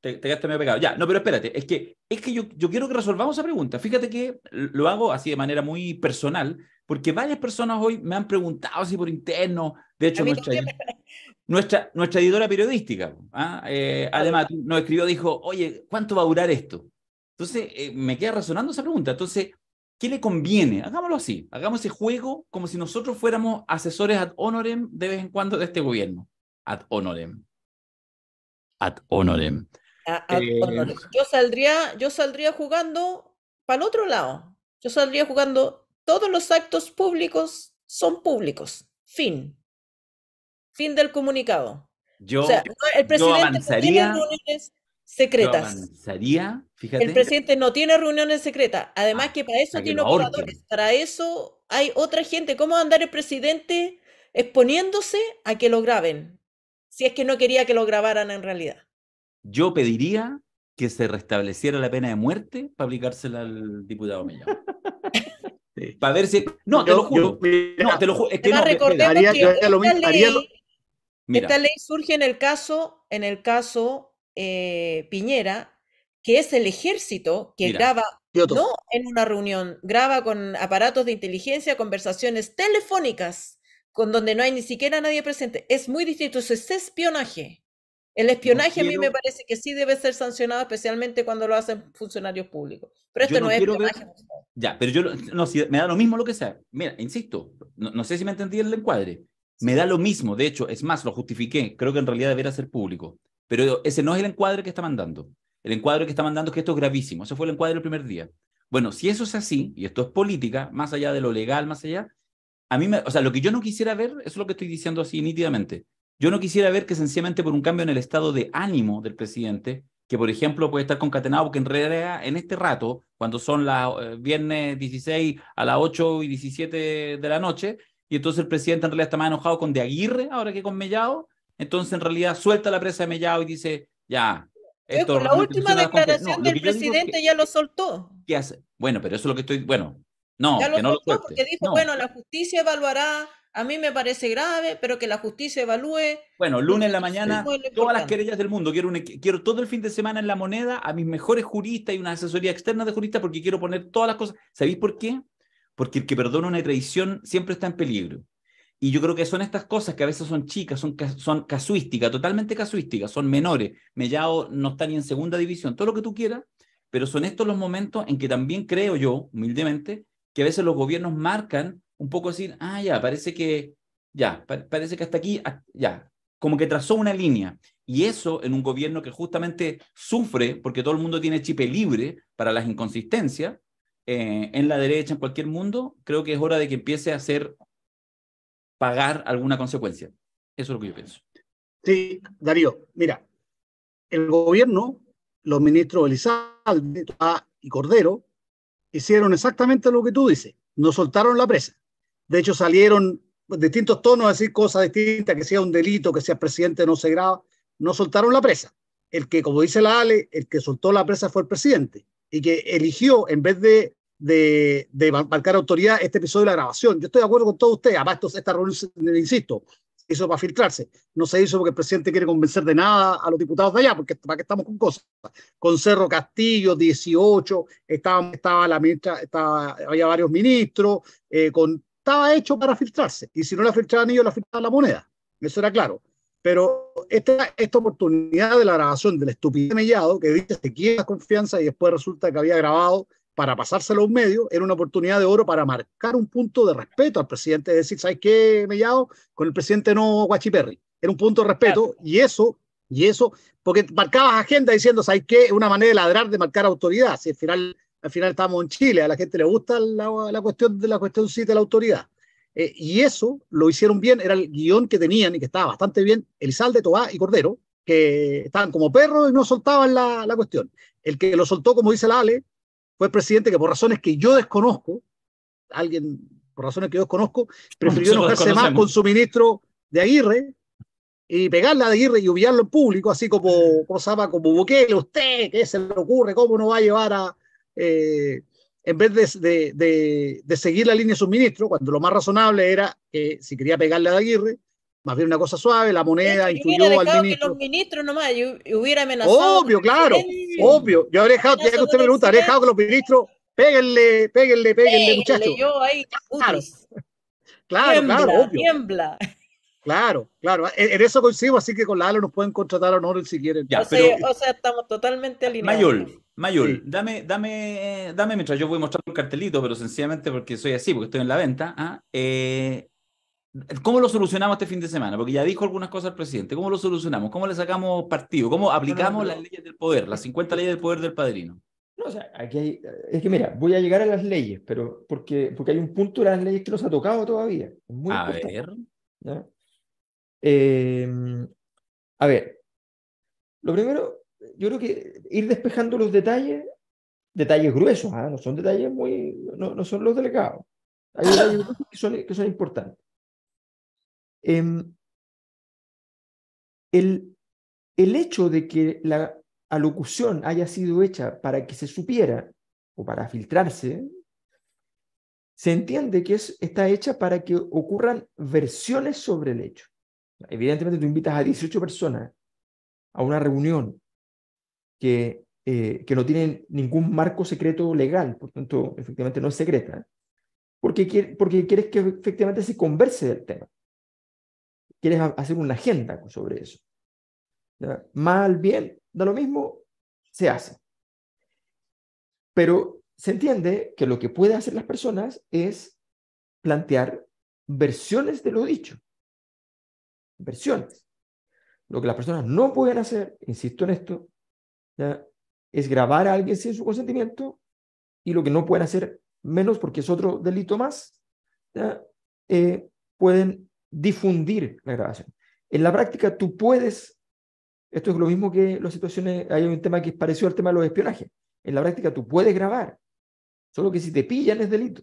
Speaker 4: te, quedaste pegado. Ya, no, pero espérate, es que, es que yo, quiero que resolvamos esa pregunta. Fíjate que lo hago así de manera muy personal, porque varias personas hoy me han preguntado así por interno, de hecho, nuestra, nuestra, editora periodística, ¿ah? eh, además nos escribió, dijo, oye, ¿cuánto va a durar esto? Entonces, eh, me queda resonando esa pregunta. Entonces, ¿qué le conviene? Hagámoslo así, hagamos ese juego como si nosotros fuéramos asesores ad honorem de vez en cuando de este gobierno. Ad honorem. Ad honorem. Eh,
Speaker 2: yo, saldría, yo saldría jugando para el otro lado. Yo saldría jugando todos los actos públicos son públicos. Fin. Fin del comunicado. el presidente no tiene reuniones secretas.
Speaker 4: El presidente
Speaker 2: no tiene reuniones secretas. Además ah, que para eso tiene operadores. Para eso hay otra gente. ¿Cómo va a andar el presidente exponiéndose a que lo graben? Si es que no quería que lo grabaran en realidad.
Speaker 4: Yo pediría que se restableciera la pena de muerte para aplicársela al diputado Millán. Para ver si. No, te lo juro. no, te lo juro. Es que no, recordemos esta, ley,
Speaker 2: surge en el caso, en el caso eh, Piñera, que es el ejército que graba no en una reunión, graba con aparatos de inteligencia conversaciones telefónicas con donde no hay ni siquiera nadie presente. Es muy distinto, eso es espionaje. El espionaje a mí me parece que sí debe ser sancionado, especialmente cuando lo hacen funcionarios públicos. Pero esto no, es espionaje.
Speaker 4: ya, pero yo no, me da lo mismo lo que sea. Mira, insisto, no, sé si me entendí el encuadre. Me da lo mismo, de hecho, es más, lo justifiqué. Creo que en realidad debería ser público. Pero ese no es el encuadre que está mandando. El encuadre que está mandando es que esto es gravísimo. Ese fue el encuadre el primer día. Bueno, si eso es así, y esto es política, más allá de lo legal, más allá, a mí me, o sea, lo que yo no quisiera ver, eso es lo que estoy diciendo así nítidamente yo no quisiera ver que sencillamente por un cambio en el estado de ánimo del presidente, que por ejemplo puede estar concatenado, porque en realidad en este rato, cuando son las eh, viernes 16 a las 8 y 17 de la noche, y entonces el presidente en realidad está más enojado con De Aguirre ahora que con Mellado, entonces en realidad suelta la presa de Mellado y dice, ya. Esto, pues, la última declaración del presidente ya
Speaker 2: lo soltó.
Speaker 4: ¿Qué hace? Bueno, pero eso es lo que estoy, bueno, no, ya lo que no soltó porque dijo, bueno, la
Speaker 2: justicia evaluará a mí me parece grave, pero que la justicia evalúe.
Speaker 4: Bueno, lunes en la mañana, todas las querellas del mundo. Quiero, todo el fin de semana en la moneda a mis mejores juristas y una asesoría externa de juristas porque quiero poner todas las cosas. ¿Sabéis por qué? Porque el que perdona una traición siempre está en peligro. Y yo creo que son estas cosas que a veces son chicas, son, son casuísticas, totalmente casuísticas, son menores. Mellao no está ni en segunda división, todo lo que tú quieras, pero son estos los momentos en que también creo yo, humildemente, que a veces los gobiernos marcan un poco decir, ah, ya, parece que, ya, parece que hasta aquí, ah, ya, como que trazó una línea. Y eso en un gobierno que justamente sufre, porque todo el mundo tiene chip libre para las inconsistencias, eh, en la derecha, en cualquier mundo, creo que es hora de que empiece a hacer pagar alguna consecuencia. Eso es lo que yo pienso. Sí, Darío, mira, el gobierno,
Speaker 1: los ministros Elizalde y Cordero, hicieron exactamente lo que tú dices, Nos soltaron la presa. De hecho, salieron distintos tonos a decir cosas distintas, que sea un delito, que sea presidente no se graba. No soltaron la presa. El que, como dice la Ale, el que soltó la presa fue el presidente y que eligió, en vez de, de, marcar autoridad, este episodio de la grabación. Yo estoy de acuerdo con todos ustedes. Además, esta reunión, insisto, se hizo para filtrarse. No se hizo porque el presidente quiere convencer de nada a los diputados de allá, porque para qué estamos con cosas. Con Cerro Castillo, 18, estaba, estaba la había varios ministros, eh, con estaba hecho para filtrarse. Y si no la filtraban ellos, la filtraba la moneda. Eso era claro. Pero esta, esta oportunidad de la grabación del estupidez mellado, que dice te quita confianza y después resulta que había grabado para pasárselo a un medio, era una oportunidad de oro para marcar un punto de respeto al presidente, de decir, ¿sabes qué, Mellado? Con el presidente no, Guachiperri. Era un punto de respeto y eso, y eso, porque marcabas agenda diciendo, ¿sabes qué? Es una manera de ladrar, de marcar autoridad. Si al final al final estamos en Chile, a la gente le gusta la, cuestión de la cuestión de la autoridad. Eh, y eso lo hicieron bien, era el guión que tenían y que estaba bastante bien, el Elizalde, Tobá y Cordero, que estaban como perros y no soltaban la, la, cuestión. El que lo soltó, como dice la Ale, fue el presidente que por razones que yo desconozco, alguien por razones que yo desconozco, prefirió enojarse más con su ministro de Aguirre y pegarle de Aguirre y ubiarlo en público, así como, como se como Bukele, usted, ¿qué se le ocurre? ¿Cómo no va a llevar a, eh, en vez de, de, de, seguir la línea de suministro, cuando lo más razonable era que si quería pegarle a Aguirre, más bien una cosa suave, la moneda incluyó al ministro. Que los
Speaker 2: ministros nomás, yo hubiera amenazado. Obvio, claro,
Speaker 1: obvio. Yo habré dejado, ya que usted me pregunta, habría dejado que los ministros, peguenle peguenle, peguenle muchachos. claro, claro, claro, obvio. Claro, claro. En eso coincido, así que con la nos pueden contratar a no si quieren. Ya, o, pero, sea,
Speaker 2: o sea, estamos totalmente
Speaker 1: alineados. Mayor Mayul,
Speaker 4: dame, dame, dame, mientras yo voy a mostrar el cartelito, pero sencillamente porque soy así, porque estoy en la venta. ¿ah? Eh, ¿Cómo lo solucionamos este fin de semana? Porque ya dijo algunas cosas el presidente. ¿Cómo lo solucionamos? ¿Cómo le sacamos partido? ¿Cómo aplicamos las leyes del poder, las 50 leyes del poder del padrino? No, o sea,
Speaker 3: aquí es que mira, voy a llegar a las leyes, pero porque, porque hay un punto de las leyes que nos ha tocado todavía. a ver. Eh, a ver, lo primero, yo creo que ir despejando los detalles, detalles gruesos, ¿ah? no son detalles muy, no, no son los delegados. Hay detalles que son, que son importantes. Em, el, el hecho de que la alocución haya sido hecha para que se supiera o para filtrarse, se entiende que es, está hecha para que ocurran versiones sobre el hecho. Evidentemente tú invitas a 18 personas a una reunión eh, que, no tienen ningún marco secreto legal, por tanto, efectivamente no es secreta, porque, porque quieres que efectivamente se converse del tema. Quieres hacer una agenda sobre eso. Mal, bien, da lo mismo, se hace. Pero se entiende que lo que pueden hacer las personas es plantear versiones de lo dicho. Versiones. Lo que las personas no pueden hacer, insisto en esto, es grabar a alguien sin su consentimiento y lo que no pueden hacer menos porque es otro delito más, eh, pueden difundir la grabación. En la práctica tú puedes, esto es lo mismo que las situaciones, hay un tema que es parecido al tema de los espionajes, en la práctica tú puedes grabar, solo que si te pillan es delito,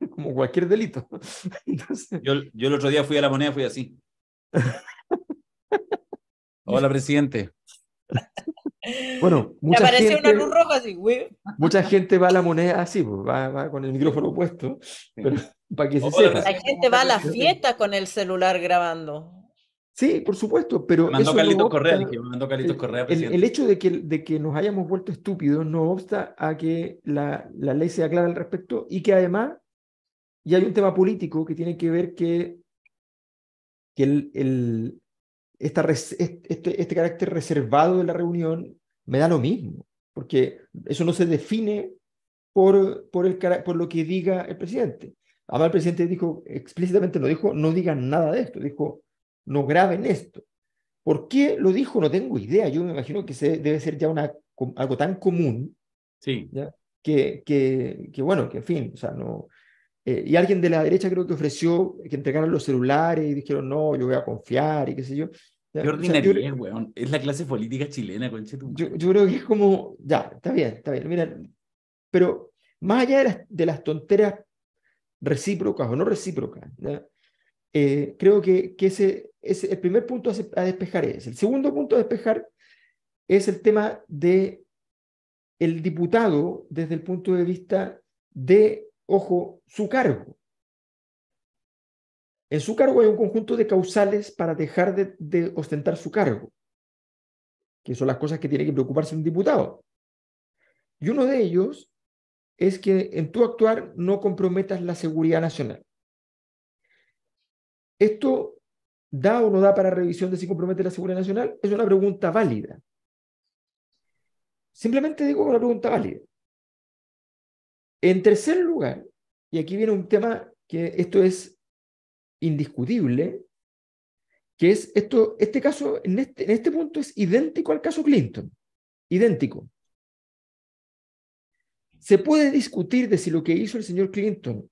Speaker 4: como cualquier delito. Yo, yo el otro día fui a la moneda, fui así. Hola, presidente. Bueno,
Speaker 3: mucha
Speaker 2: gente, Mucha
Speaker 3: gente va a la moneda así, pues, va, con el micrófono puesto, para que se La gente
Speaker 2: va a la fiesta con el celular grabando.
Speaker 3: Sí, por supuesto, pero. mandó Carlitos
Speaker 4: Correa, el, hecho
Speaker 3: de que, nos hayamos vuelto estúpidos no obsta a que la, ley sea clara al respecto y que además, y hay un tema político que tiene que ver que, que el, el esta, este, este carácter reservado de la reunión me da lo mismo, porque eso no se define por, por, el, por lo que diga el presidente. Además, el presidente dijo explícitamente, lo dijo, no digan nada de esto, dijo, no graben esto. ¿Por qué lo dijo? No tengo idea. Yo me imagino que se, debe ser ya una, algo tan común sí. ¿ya? Que, que, que, bueno, que en fin, o sea, no, eh, y alguien de la derecha creo que ofreció que entregaran los celulares y dijeron, no, yo voy a confiar y qué sé yo. Qué es,
Speaker 4: Es la clase política chilena, conchetum. Yo, yo
Speaker 3: creo que es como, ya, está bien, está bien. Mira, pero más allá de las, de las tonteras recíprocas o no recíprocas, eh, creo que, que ese, el primer punto a despejar es. El segundo punto a despejar es el tema de el diputado desde el punto de vista de ojo, su cargo. En su cargo hay un conjunto de causales para dejar de, ostentar su cargo, que son las cosas que tiene que preocuparse un diputado. Y uno de ellos es que en tu actuar no comprometas la seguridad nacional. ¿Esto da o no da para revisión de si compromete la seguridad nacional? Es una pregunta válida. Simplemente digo que una pregunta válida. En tercer lugar, y aquí viene un tema que esto es indiscutible, que es esto, este caso, este, en este, punto es idéntico al caso Clinton, idéntico. Se puede discutir de si lo que hizo el señor Clinton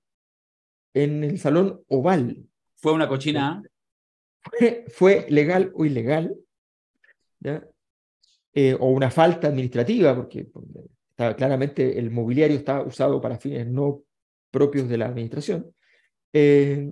Speaker 3: en el salón oval
Speaker 4: fue una cochina.
Speaker 3: ¿ah? Fue, legal o ilegal, eh, o una falta administrativa, porque claramente el mobiliario está usado para fines no propios de la
Speaker 4: administración. Eh,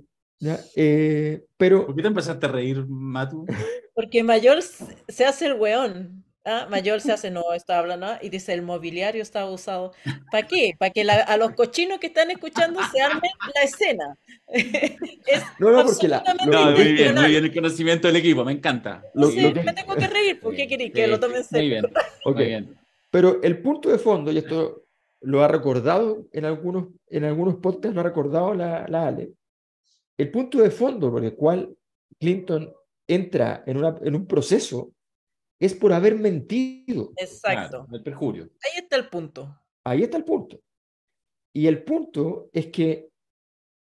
Speaker 4: eh, pero... ¿Por qué te empezaste a reír, Matu?
Speaker 2: Porque mayor se hace el weón. ¿ah? Mayor se hace, no, está hablando, no ¿ah? y dice, el mobiliario está usado. ¿Para qué? Para que a los cochinos que están escuchando se arme la escena.
Speaker 4: no, no, porque la... No, muy bien, muy bien el conocimiento del equipo, me encanta. sí, me tengo que
Speaker 2: reír, porque querí que lo tomen serio. Muy bien,
Speaker 4: muy bien. Pero
Speaker 3: el punto de fondo, y esto lo ha recordado en algunos, en algunos lo ha recordado la, Ale, el punto de fondo por el cual Clinton entra en, en un proceso es por haber mentido.
Speaker 2: Exacto. el perjurio. Ahí está el punto.
Speaker 3: Ahí está el punto. Y el punto es que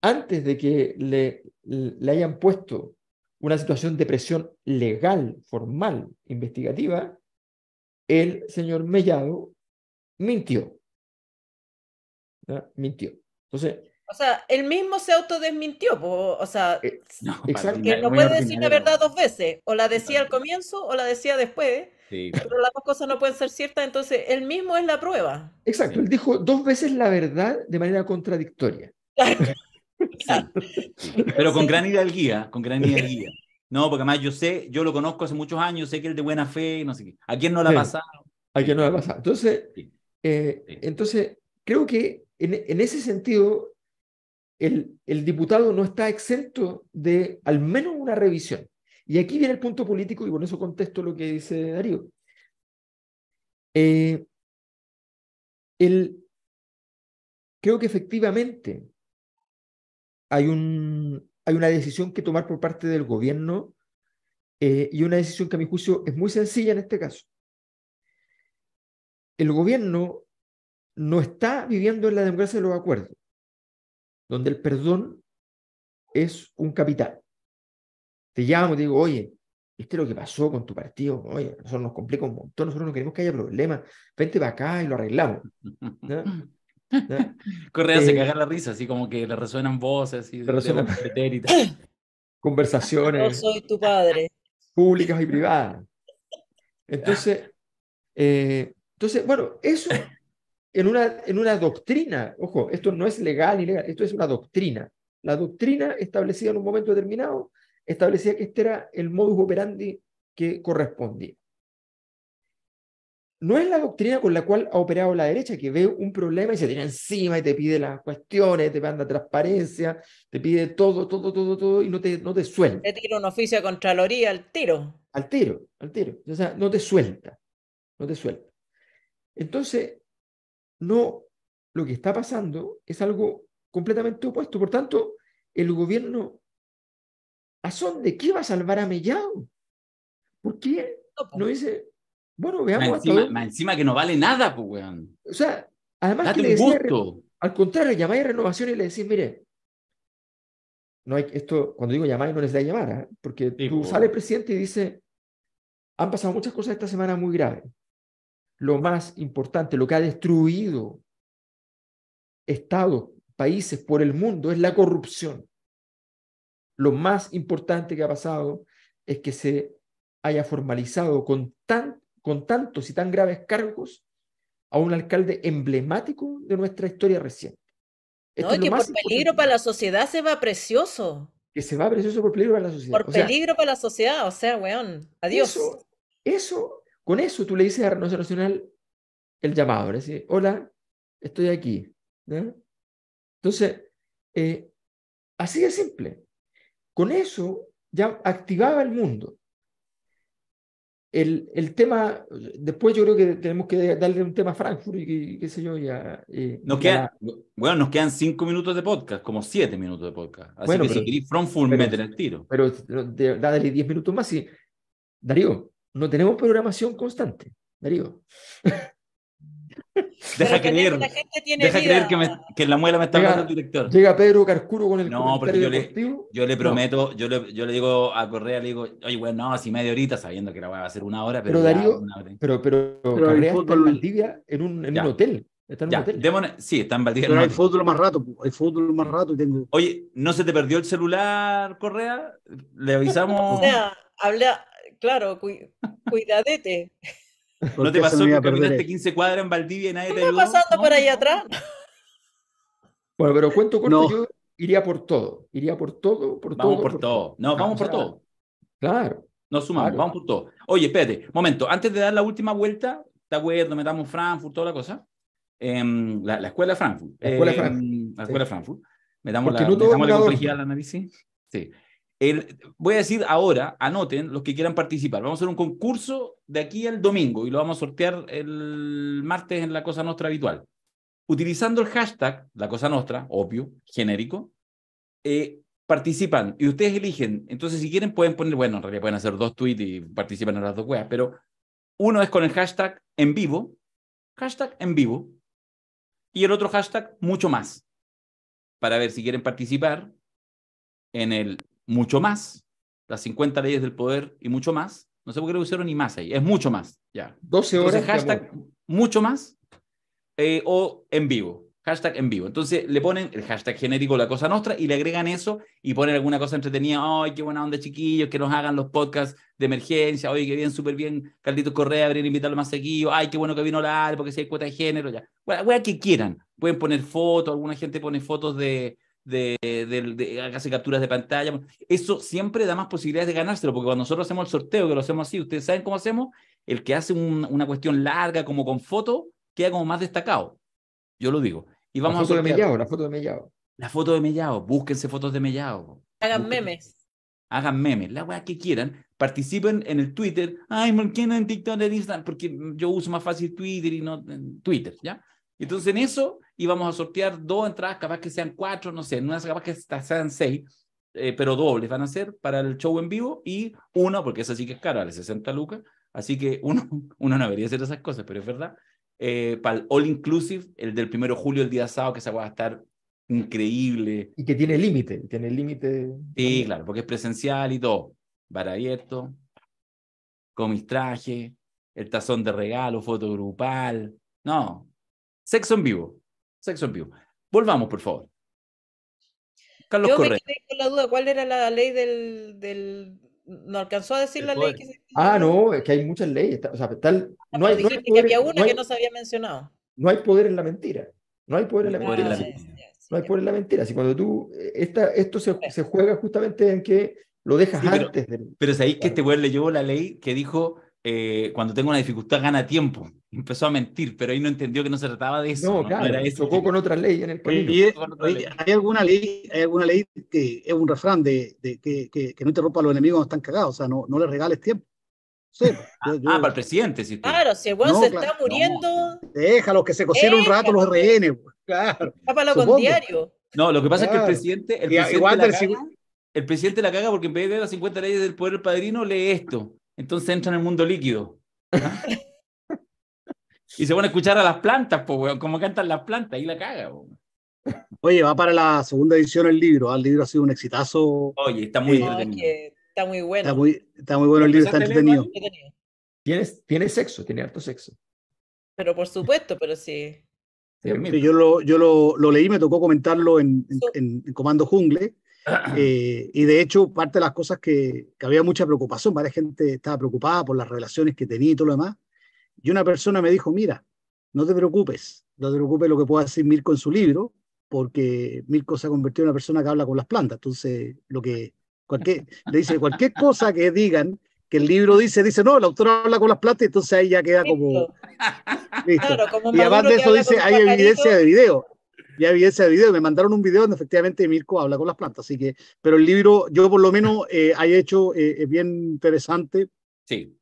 Speaker 3: antes de que le, le hayan puesto una situación de presión legal, formal, investigativa, el señor Mellado mintió. Mintió. Entonces.
Speaker 2: O sea, él mismo se autodesmintió, o sea, eh, no, puede decir la verdad dos veces, o la decía al comienzo o la decía después, pero las dos cosas no pueden ser ciertas, entonces él mismo es la prueba.
Speaker 3: Exacto, él dijo dos veces la verdad de manera contradictoria.
Speaker 4: Pero con gran guía, con gran hidalguía. No, porque además yo sé, yo lo conozco hace muchos años, sé que es de buena fe, no sé qué. ¿A quién no le ha pasado?
Speaker 3: A quién no le ha pasado. Entonces, eh, entonces creo que en, ese sentido, el, diputado no está exento de al menos una revisión. Y aquí viene el punto político y con eso contesto lo que dice Darío. Eh, el, creo que efectivamente hay un, hay una decisión que tomar por parte del gobierno eh, y una decisión que a mi juicio es muy sencilla en este caso. El gobierno no está viviendo en la democracia de los acuerdos, donde el perdón es un capital. Te llamo y te digo, oye, ¿viste lo que pasó con tu partido? Oye, nosotros nos complica un montón, nosotros no queremos que haya problemas, vente para
Speaker 4: acá y lo arreglamos. ¿No? Correa se eh, la risa, así como que le resuenan voces y
Speaker 3: conversaciones.
Speaker 2: soy tu padre.
Speaker 3: Públicas y privadas. Entonces, eh, entonces bueno, eso en una, en una doctrina, ojo, esto no es legal ni legal, esto es una doctrina. La doctrina establecida en un momento determinado establecía que este era el modus operandi que correspondía no es la doctrina con la cual ha operado la derecha, que ve un problema y se tira encima y te pide las cuestiones, te manda transparencia, te pide todo, todo, todo, todo y no te, no te suelta.
Speaker 2: Te tira un oficio de Contraloría al tiro.
Speaker 3: Al tiro, al tiro. O sea, no te suelta, no te suelta. Entonces, no, lo que está pasando es algo completamente opuesto. Por tanto, el gobierno, ¿a dónde qué va a salvar a Mellado? ¿Por qué no dice bueno, veamos. encima, que no vale nada,
Speaker 4: pues, weón. O
Speaker 3: sea, además que le al contrario, llamáis a renovación y le decís, mire, esto, cuando digo llamáis, no les da llamar, ¿ah? porque tú sales presidente y dices, han pasado muchas cosas esta semana muy graves. Lo más importante, lo que ha destruido estados, países por el mundo es la corrupción. Lo más importante que ha pasado es que se haya formalizado con tanta con tantos y tan graves cargos a un alcalde emblemático de nuestra historia reciente.
Speaker 2: no, que por peligro para la sociedad se va precioso.
Speaker 3: Que se va precioso por peligro para la sociedad. Por peligro
Speaker 2: para la sociedad, o sea, weón, adiós. Eso,
Speaker 3: con eso tú le dices a Renovación Nacional el llamado, decir, hola, estoy aquí. Entonces, eh, así de simple. Con eso ya activaba el mundo. El, el, tema, después yo creo que tenemos que darle un tema a Frankfurt y qué sé yo. Ya, eh, nos
Speaker 4: Bueno, nos quedan cinco minutos de podcast, como siete minutos de podcast. Así bueno, que pero, si queréis Frankfurt, meten el tiro. Pero dadle
Speaker 3: diez minutos más
Speaker 4: y. Darío,
Speaker 3: no tenemos programación constante, Darío.
Speaker 4: Deja creer,
Speaker 2: deja creer
Speaker 4: que, la muela me está hablando el
Speaker 3: director. Llega Pedro Carcuro con el
Speaker 4: No, pero yo le, yo le, prometo, yo, le, yo le digo a Correa, le digo, oye, bueno, no, así media horita, sabiendo que la voy a hacer una hora, pero.
Speaker 3: Pero Darío, pero, en Valdivia
Speaker 4: en un, hotel. sí, está en Valdivia. Pero hay fútbol más rato, fútbol más rato. Y tengo... Oye, ¿no se te perdió el celular, Correa? Le avisamos. o
Speaker 2: habla, claro, cuidadete.
Speaker 4: ¿No te pasó que caminaste 15 cuadras en
Speaker 2: Valdivia y nadie te ayudó? pasando por ahí atrás?
Speaker 3: Bueno, pero cuento corto, yo iría por todo. Iría por todo, por todo. Vamos por todo. No, vamos por todo. Claro.
Speaker 4: No sumamos, vamos por todo. Oye, espérate, momento, antes de dar la última vuelta, ¿te acuerdas? Metamos Frankfurt, toda la cosa. Em, la, la, escuela de Frankfurt. La escuela de em, Frankfurt. la escuela Frankfurt. Metamos la, no la complejidad Sí voy a decir ahora, anoten los que quieran participar. Vamos a hacer un concurso de aquí al domingo y lo vamos a sortear el martes en la Cosa Nostra habitual. Utilizando el hashtag La Cosa Nostra, obvio, genérico, eh, participan y ustedes eligen. Entonces, si quieren, pueden poner, bueno, en realidad pueden hacer dos tweets y participan en las dos weas, pero uno es con el hashtag en vivo, hashtag en vivo, y el otro hashtag mucho más, para ver si quieren participar en el mucho más, las 50 leyes del poder y mucho más. No sé por qué le pusieron ni más ahí, es mucho más. Ya. 12 horas. Entonces, hashtag mucho más eh, o en vivo. Hashtag en vivo. Entonces le ponen el hashtag genérico La Cosa Nostra y le agregan eso y ponen alguna cosa entretenida. ¡Ay, qué buena onda, chiquillos! Que nos hagan los podcasts de emergencia. ¡Ay, qué bien, súper bien! Carlitos Correa, a invitado más seguido. ¡Ay, qué bueno que vino la porque si hay cuota de género! Ya. Bueno, que quieran. Pueden poner fotos, alguna gente pone fotos de, de, de, hace capturas de pantalla. Eso siempre da más posibilidades de ganárselo, porque cuando nosotros hacemos el sorteo, que lo hacemos así, ustedes saben cómo hacemos, el que hace una cuestión larga, como con foto, queda como más destacado. Yo lo digo. Y vamos la foto a de Mellao la foto de Mellado. La foto de búsquense fotos de Mellado.
Speaker 2: Hagan memes.
Speaker 4: Hagan memes, la weá que quieran, participen en el Twitter, ay, ¿por qué no en TikTok, en Instagram? Porque yo uso más fácil Twitter y no Twitter, ¿ya? Entonces en eso íbamos a sortear dos entradas, capaz que sean cuatro, no sé, en unas capaz que sean seis, eh, pero dobles van a ser para el show en vivo y uno porque esa sí que es cara, vale 60 lucas, así que uno, uno no debería hacer esas cosas, pero es verdad. Eh, para el All Inclusive, el del primero de julio, el día sábado, que se va a estar increíble. Y
Speaker 3: que tiene límite, tiene límite.
Speaker 4: Sí, claro, porque es presencial y todo. Bar abierto, con el tazón de regalo, foto grupal. No, Sexo en vivo. Sexo en vivo. Volvamos, por favor. Carlos Yo me quedé
Speaker 2: con la duda, ¿cuál era la ley del... No alcanzó a decir la ley que
Speaker 3: Ah, no, es que hay muchas leyes. O no, hay, no poder, que había una mencionado. No hay poder en la mentira. No hay poder en la mentira.
Speaker 2: no
Speaker 3: ah, hay poder en la mentira. Así cuando tú... Eh, esta, esto se, juega justamente en que lo dejas antes.
Speaker 4: Pero es ahí que este güey llevó la ley que dijo eh, cuando tengo una dificultad gana tiempo. Empezó a mentir, pero ahí no entendió que no se trataba de eso. No, claro, eso con otra ley en el camino. ¿Hay, alguna ley,
Speaker 1: hay alguna ley que es un refrán de, de que, no interrumpa a los enemigos cuando están cagados, o sea, no, no les regales tiempo. Sí, pues, ah, ah,
Speaker 4: para el presidente,
Speaker 2: Claro, si el se está muriendo.
Speaker 1: Déjalo que se cocieron un rato los rehenes, pues, claro.
Speaker 2: con diario.
Speaker 4: No, lo
Speaker 1: que pasa es que el presidente.
Speaker 4: El presidente, la caga, porque en vez de las 50 leyes del poder padrino, lee esto entonces entra en el mundo líquido. y se van a escuchar a las plantas, pues, como cantan las plantas, ahí la caga,
Speaker 1: Oye, va para la segunda edición el libro. ¿ah? El libro ha sido un exitazo. Oye, está muy eh, entretenido.
Speaker 2: Está muy bueno.
Speaker 1: Está muy, bueno el libro, está entretenido. ¿Tienes, tiene sexo, tiene harto sexo.
Speaker 2: Pero por supuesto, pero sí.
Speaker 1: yo lo, yo lo, leí, me tocó comentarlo en, en Comando Jungle. Eh, y de hecho, parte de las cosas que, había mucha preocupación, varias gente estaba preocupada por las relaciones que tenía y todo lo demás. Y una persona me dijo, mira, no te preocupes, no te preocupes lo que pueda decir Mirko en su libro, porque Mirko se ha convertido en una persona que habla con las plantas. Entonces, lo que cualquier, le dice cualquier cosa que digan que el libro dice, dice, no, el autor habla con las plantas, entonces ahí ya queda como...
Speaker 2: y además de eso dice, hay evidencia de
Speaker 1: video ya vi ese video, me mandaron un video donde efectivamente Mirko habla con las plantas, así que, pero el libro yo por lo menos hay eh, hecho es eh, eh, bien interesante. Sí.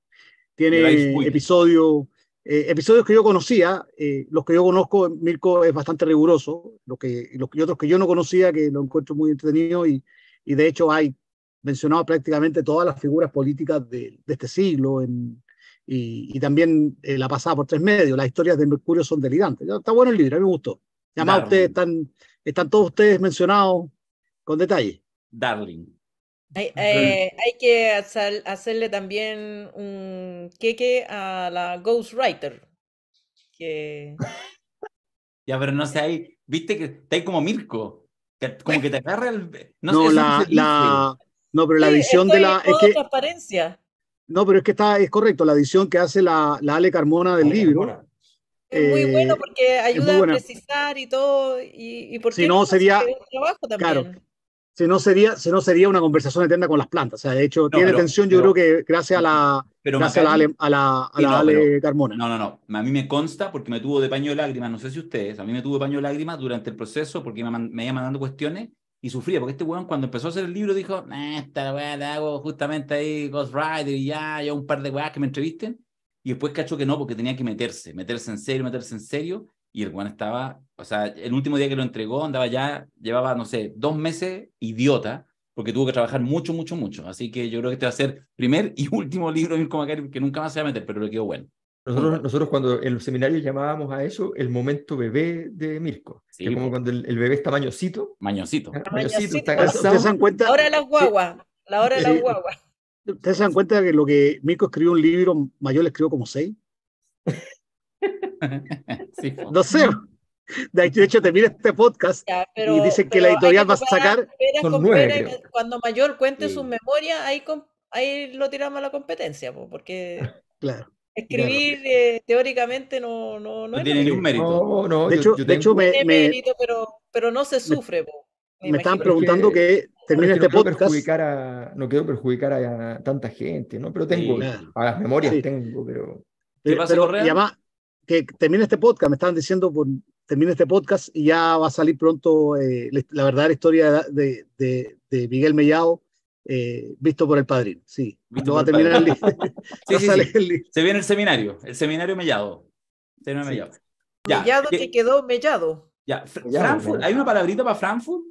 Speaker 1: Tiene episodios, episodios que yo conocía, los que yo conozco, Mirko es bastante riguroso, los que, los otros que yo no conocía, que lo encuentro muy entretenido y, y de hecho hay mencionado prácticamente todas las figuras políticas de, este siglo en, y, también la pasada por tres medios, las historias de Mercurio son delirantes. Está bueno el libro, a mí me gustó están, todos ustedes mencionados con detalle.
Speaker 4: Darling.
Speaker 2: Hay, eh, que hacerle también un queque a la Ghostwriter. Que...
Speaker 4: ya, pero no sé, ahí, viste que está ahí como Mirko, que, como que te agarra el... No, la,
Speaker 1: No, pero la edición de la... Es
Speaker 2: que...
Speaker 1: No, pero es que está, es correcto, la edición que hace la, la Ale Carmona del libro muy bueno eh,
Speaker 2: porque ayuda a precisar y todo. Y, por si no, sería. Trabajo también? Claro.
Speaker 1: Si no, sería, si no sería una conversación eterna con las plantas. O sea, de hecho, tiene tensión, yo creo que gracias a la, a la, Ale, a la,
Speaker 4: Carmona. No, no, no. A mí me consta porque me tuvo de paño de lágrimas, no sé si ustedes, a mí me tuvo de paño de lágrimas durante el proceso porque me, me iba mandando cuestiones y sufría, porque este weón cuando empezó a hacer el libro dijo, esta weá la hago justamente ahí Ghost Rider y ya, ya un par de weas que me entrevisten. Y después cachó que no, porque tenía que meterse, meterse en serio, meterse en serio. Y el Juan estaba, o sea, el último día que lo entregó andaba ya, llevaba, no sé, dos meses idiota, porque tuvo que trabajar mucho, mucho, mucho. Así que yo creo que este va a ser primer y último libro de Mirko Macari, que nunca más se va a meter, pero le quedó bueno.
Speaker 3: Nosotros, nosotros cuando en los seminarios llamábamos a eso el momento bebé de Mirko, que como cuando el, bebé está mañosito. Mañosito. Ah,
Speaker 2: mañosito, está Ahora las guaguas, la hora de las guaguas.
Speaker 1: ¿Ustedes se dan cuenta que lo que Mirko escribió un libro, Mayor le escribió como seis? no sé. De hecho, te mira este podcast y dicen que la editorial va a sacar. Con nueve,
Speaker 2: cuando Mayor cuente sus memorias, ahí, ahí lo tiramos a la competencia, porque escribir eh, teóricamente no, no, no, tiene ningún
Speaker 1: mérito. No, de, hecho, de tiene mérito,
Speaker 2: pero, no se sufre. Me me, están estaban preguntando
Speaker 3: que, termine este podcast. Perjudicar a, no quiero perjudicar a, tanta gente, ¿no? Pero tengo, a las memorias
Speaker 1: tengo, pero... ¿Qué eh, y además, que termine este podcast, me estaban diciendo, por, pues, termine este podcast y ya va a salir pronto eh, la verdadera historia de, de, Miguel Mellado, eh, visto por el padrino. Sí, no va a terminar el,
Speaker 4: sí, Se viene el seminario, el seminario Mellado. Seminario Mellado.
Speaker 2: Mellado que quedó Mellado.
Speaker 4: Ya,
Speaker 1: Frankfurt, ¿hay
Speaker 2: una palabrita para
Speaker 4: Frankfurt?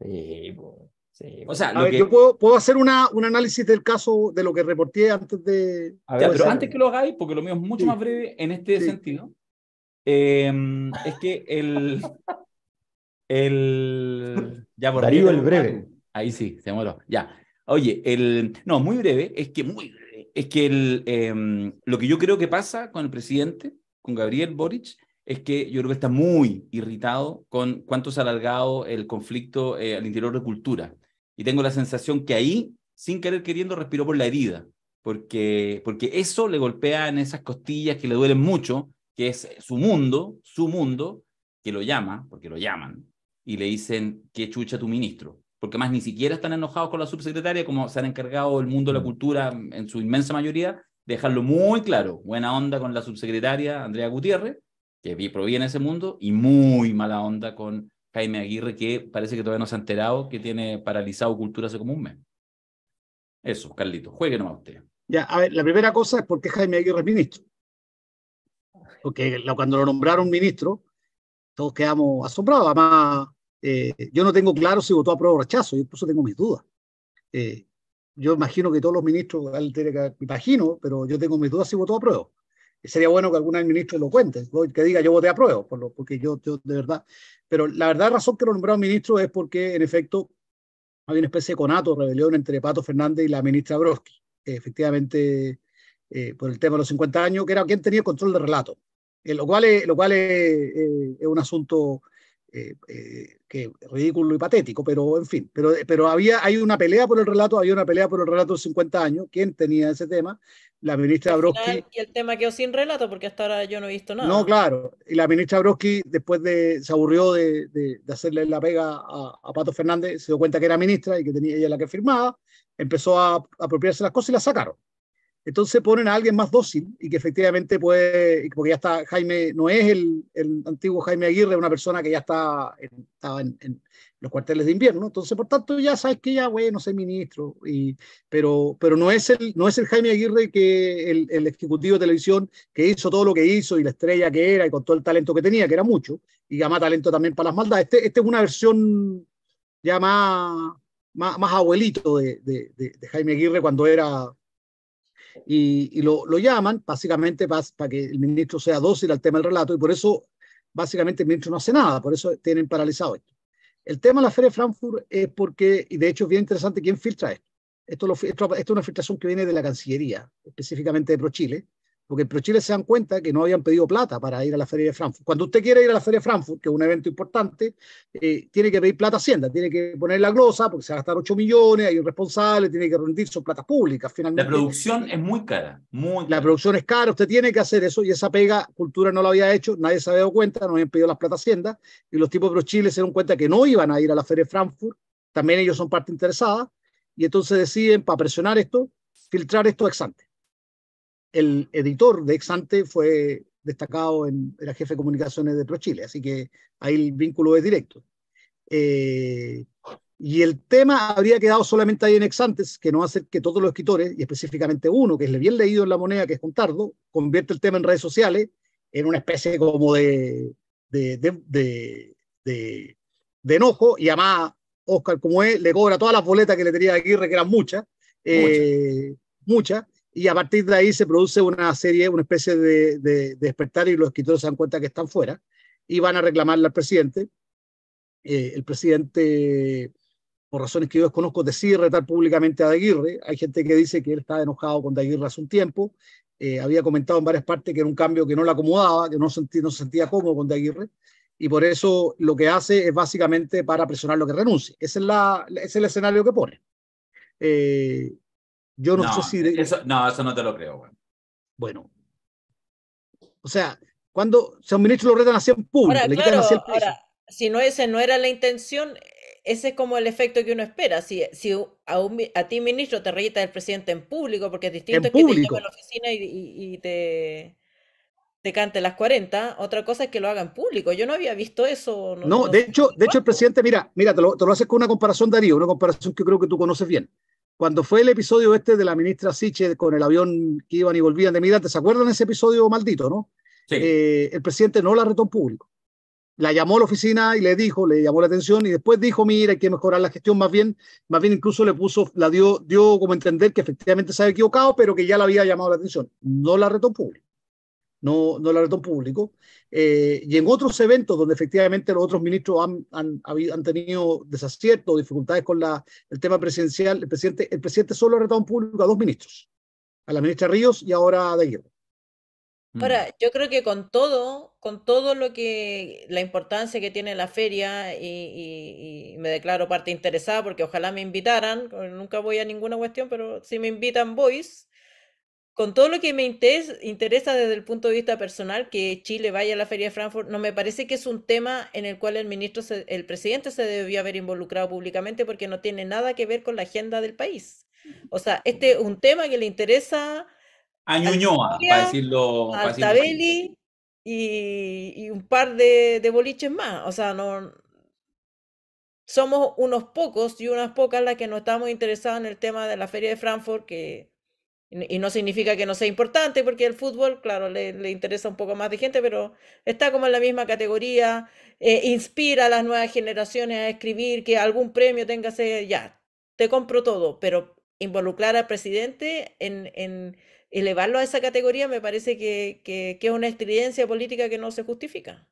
Speaker 1: Sí, O sea, yo puedo, hacer una, un análisis del caso de lo que
Speaker 4: reporté antes de. pero antes que lo hagáis, porque lo mío es mucho más breve en este sentido. Em, es que el. el ya por Darío el breve. Ahí sí, se moró. Ya. Oye, el. No, muy breve, es que muy Es que el, em, lo que yo creo que pasa con el presidente, con Gabriel Boric, es que yo creo que está muy irritado con cuánto se ha alargado el conflicto eh, al interior de cultura. Y tengo la sensación que ahí, sin querer queriendo, respiró por la herida, porque, porque eso le golpea en esas costillas que le duelen mucho, que es su mundo, su mundo, que lo llama, porque lo llaman, y le dicen, qué chucha tu ministro. Porque más ni siquiera están enojados con la subsecretaria, como se han encargado el mundo de la mm. cultura en su inmensa mayoría, dejarlo muy claro. Buena onda con la subsecretaria Andrea Gutiérrez, que proviene en ese mundo, y muy mala onda con Jaime Aguirre, que parece que todavía no se ha enterado que tiene paralizado cultura hace común. mes. Eso, Carlito, juegue nomás usted.
Speaker 1: Ya, a ver, la primera cosa es por qué Jaime Aguirre es ministro. Porque cuando lo nombraron ministro, todos quedamos asombrados. Además, eh, yo no tengo claro si votó a prueba o rechazo, yo eso tengo mis dudas. Eh, yo imagino que todos los ministros, imagino, pero yo tengo mis dudas si votó a prueba sería bueno que algún ministro lo cuente, que diga yo voté a prueba, porque yo, de verdad, pero la verdad razón que lo nombraron ministro es porque en efecto había una especie de conato, rebelión entre Pato Fernández y la ministra Broski, efectivamente eh, por el tema de los 50 años, que era quien tenía el control del relato, eh, lo cual, es, eh, es un asunto eh, eh, que ridículo y patético, pero en fin, pero, pero había, hay una pelea por el relato, había una pelea por el relato de 50 años, ¿quién tenía ese tema? La ministra Broski.
Speaker 2: Y el tema quedó sin relato porque hasta ahora yo no he visto nada. No, claro,
Speaker 1: y la ministra Broski después de, se aburrió de, de, hacerle la pega a, a, Pato Fernández, se dio cuenta que era ministra y que tenía ella la que firmaba, empezó a, apropiarse las cosas y las sacaron. Entonces ponen a alguien más dócil y que efectivamente puede, porque ya está Jaime, no es el, el antiguo Jaime Aguirre, una persona que ya está, estaba en, los cuarteles de invierno. Entonces, por tanto, ya sabes que ya, bueno, sé, ministro, y, pero, pero no, es el, no es el Jaime Aguirre que el, el, ejecutivo de televisión que hizo todo lo que hizo y la estrella que era y con todo el talento que tenía, que era mucho, y además talento también para las maldades. Este, este es una versión ya más, más, abuelito de, de, de Jaime Aguirre cuando era y, lo, lo, llaman básicamente para, para que el ministro sea dócil al tema del relato y por eso básicamente el ministro no hace nada, por eso tienen paralizado esto. El tema de la Feria de Frankfurt es porque, y de hecho es bien interesante quién filtra esto. Esto, lo, esto, esto es una filtración que viene de la Cancillería, específicamente de ProChile, porque en ProChile se dan cuenta que no habían pedido plata para ir a la Feria de Frankfurt. Cuando usted quiere ir a la Feria de Frankfurt, que es un evento importante, eh, tiene que pedir plata Hacienda, tiene que poner la glosa, porque se va a gastar 8 millones, hay un responsable, tiene que rendir, son plata públicas finalmente. La
Speaker 4: producción es muy cara, muy
Speaker 1: La producción es cara, usted tiene que hacer eso, y esa pega, Cultura no lo había hecho, nadie se había dado cuenta, no habían pedido las plata Hacienda, y los tipos de ProChile se dan cuenta que no iban a ir a la Feria de Frankfurt, también ellos son parte interesada, y entonces deciden, para presionar esto, filtrar esto ex el editor de Exante fue destacado en era jefe de comunicaciones de ProChile, así que ahí el vínculo es directo. Eh, y el tema habría quedado solamente ahí en Exantes, que no hace que todos los escritores, y específicamente uno que es bien leído en La Moneda, que es Contardo, convierte el tema en redes sociales en una especie como de, de, de, de, enojo, y además Oscar, como es, le cobra todas las boletas que le tenía aquí, que eran muchas, eh, muchas, muchas y a partir de ahí se produce una serie, una especie de, despertar y los escritores se dan cuenta que están fuera y van a reclamarle al presidente. Eh, el presidente, por razones que yo desconozco, decide retar públicamente a Aguirre. Hay gente que dice que él estaba enojado con Aguirre hace un tiempo. Eh, había comentado en varias partes que era un cambio que no le acomodaba, que no, sentí, no se sentía cómodo con Aguirre. Y por eso lo que hace es básicamente para presionar lo que renuncie. Ese es, la, es el escenario que pone. Eh,
Speaker 4: yo no, sé si... no, eso no te lo creo, Bueno. O sea, cuando un Ministro lo retan a un
Speaker 1: público
Speaker 2: si no ese no era la intención, ese es como el efecto que uno espera. Si, si a, un, a ti, ministro, te reita el presidente en público, porque es distinto que público. te llame a la oficina y, te, te, cante las 40, otra cosa es que lo haga en público. Yo no había visto eso. No, de,
Speaker 1: hecho, de hecho, el presidente, mira, mira te lo haces con una comparación, Darío, una comparación que creo que tú conoces bien cuando fue el episodio este de la ministra Siche con el avión que iban y volvían de Mirante, ¿se acuerdan ese episodio maldito, no? Eh, el presidente no la retó en público. La llamó a la oficina y le dijo, le llamó la atención y después dijo, mira, hay que mejorar la gestión, más bien, más bien incluso le puso, la dio, dio como entender que efectivamente se había equivocado, pero que ya la había llamado la atención. No la retó en público no, no el Aretón Público, eh, y en otros eventos donde efectivamente los otros ministros han, han, tenido desaciertos, dificultades con la, el tema presidencial, el presidente, el presidente solo ha retado público a dos ministros, a la ministra Ríos y ahora a De
Speaker 2: mm. Ahora, yo creo que con todo, con todo lo que, la importancia que tiene la feria, y me declaro parte interesada porque ojalá me invitaran, nunca voy a ninguna cuestión, pero si me invitan voy, con todo lo que me interesa desde el punto de vista personal, que Chile vaya a la Feria de Frankfurt, no me parece que es un tema en el cual el ministro, el presidente se debió haber involucrado públicamente porque no tiene nada que ver con la agenda del país. O sea, este es un tema que le interesa
Speaker 4: a Ñuñoa, para decirlo. A
Speaker 2: y, un par de, boliches más. O sea, no, somos unos pocos y unas pocas las que no estamos interesadas en el tema de la Feria de Frankfurt, que y no significa que no sea importante, porque el fútbol, claro, le, interesa un poco más de gente, pero está como en la misma categoría, eh, inspira a las nuevas generaciones a escribir, que algún premio tenga ya, te compro todo, pero involucrar al presidente en, elevarlo a esa categoría me parece que, es una estridencia política que no se justifica.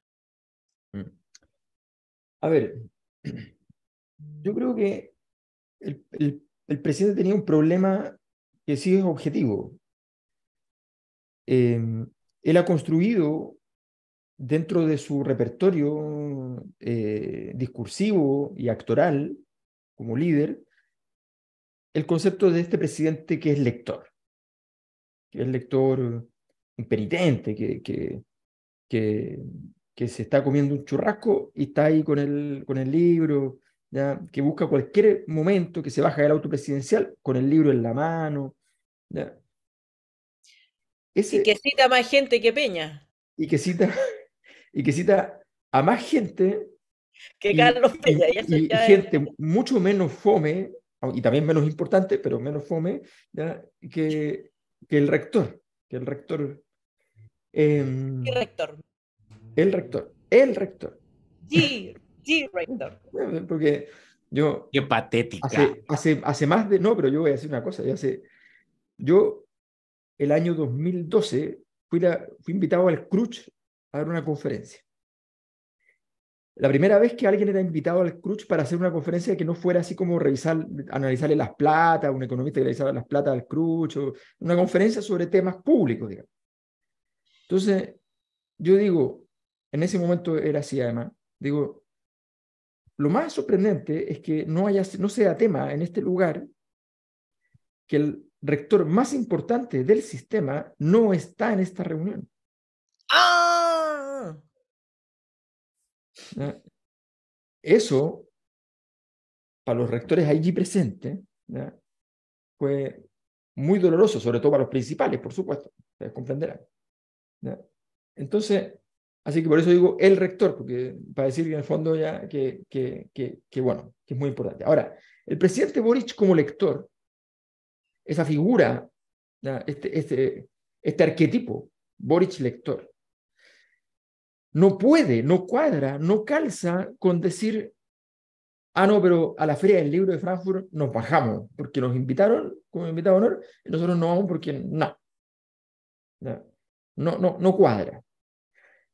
Speaker 3: Mm. A ver, yo creo que el presidente tenía un problema que sí es objetivo. Em, él ha construido dentro de su repertorio eh, discursivo y actoral como líder el concepto de este presidente que es lector, que es lector imperitente, que, que, se está comiendo un churrasco y está ahí con el, con el libro, que busca cualquier momento que se baja del auto presidencial con el libro en la mano,
Speaker 2: y que cita más gente que Peña.
Speaker 3: Y que cita, y que cita a más gente que Carlos Peña. Y, gente mucho menos fome, y también menos importante, pero menos fome, Que, que, el rector. Que el rector. Em, el rector. El rector. El
Speaker 2: Sí, sí, rector.
Speaker 3: Porque
Speaker 4: yo. Qué patética.
Speaker 3: Hace, hace, más de. No, pero yo voy a decir una cosa. Yo hace yo, el año 2012, fui, fui invitado al crutch a dar una conferencia. La primera vez que alguien era invitado al cruch para hacer una conferencia que no fuera así como revisar, analizarle las plata, un economista que analizaba las plata al Scrooge, una conferencia sobre temas públicos, digamos. Entonces, yo digo, en ese momento era así además, digo, lo más sorprendente es que no, haya, no sea tema en este lugar que el, rector más importante del sistema no está en esta reunión. ¡Ah! Eso, para los rectores allí presentes, fue muy doloroso, sobre todo para los principales, por supuesto, ustedes comprenderán. Entonces, así que por eso digo el rector, porque para decir en el fondo ya que, que, que, que, bueno, que es muy importante. Ahora, el presidente Boric como lector esa figura, este, este, este, arquetipo, Boric lector. No puede, no cuadra, no calza con decir, ah, no, pero a la feria del libro de Frankfurt nos bajamos, porque nos invitaron como invitado honor, y nosotros no vamos porque no. No, no, no cuadra.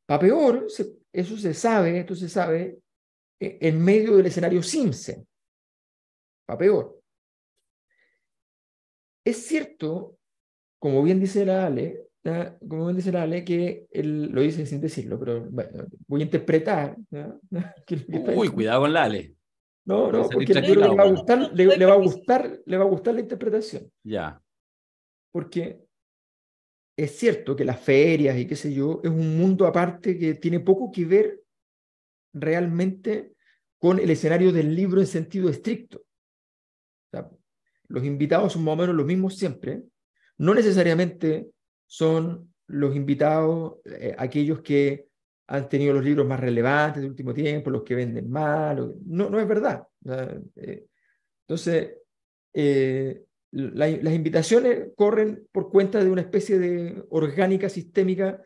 Speaker 3: Para peor, eso se sabe, esto se sabe e, en medio del escenario Simpson, Para peor. Es cierto, como bien dice la Ale, como bien dice la Ale, que él lo dice sin decirlo, pero voy a interpretar. Uy,
Speaker 4: cuidado con la Ale. No, no, porque pues. le va, a
Speaker 3: gustar, va a gustar, la interpretación. Ya. Porque es cierto que las ferias y qué sé yo, es un mundo aparte que tiene poco que ver realmente con el escenario del libro en sentido estricto los invitados son más o menos los mismos siempre. No necesariamente son los invitados eh, aquellos que han tenido los libros más relevantes del último tiempo, los que venden más. No, no es verdad. Eh, entonces, eh, las invitaciones corren por cuenta de una especie de orgánica sistémica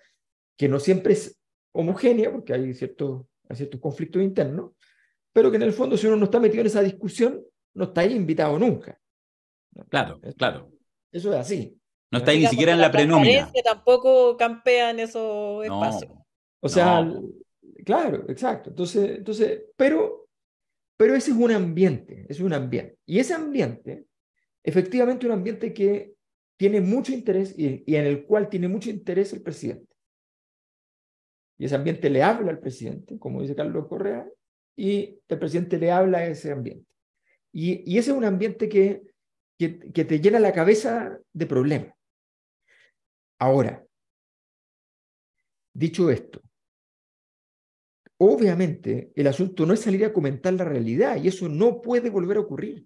Speaker 3: que no siempre es homogénea, porque hay ciertos, hay ciertos conflictos internos, pero que en el fondo si uno no está metido en esa discusión, no está ahí invitado nunca.
Speaker 4: Claro, claro. Eso es así. No está ahí ni siquiera en la, la prenómina.
Speaker 2: Tampoco campea en esos espacios.
Speaker 4: o
Speaker 3: sea, claro, exacto. Entonces, entonces pero, pero ese es un ambiente, es un ambiente. Y ese ambiente, efectivamente, un ambiente que tiene mucho interés y, en el cual tiene mucho interés el presidente. Y ese ambiente le habla al presidente, como dice Carlos Correa, y el presidente le habla a ese ambiente. Y, y ese es un ambiente que que, te llena la cabeza de problemas. Ahora, dicho esto, obviamente el asunto no es salir a comentar la realidad y eso no puede volver a ocurrir.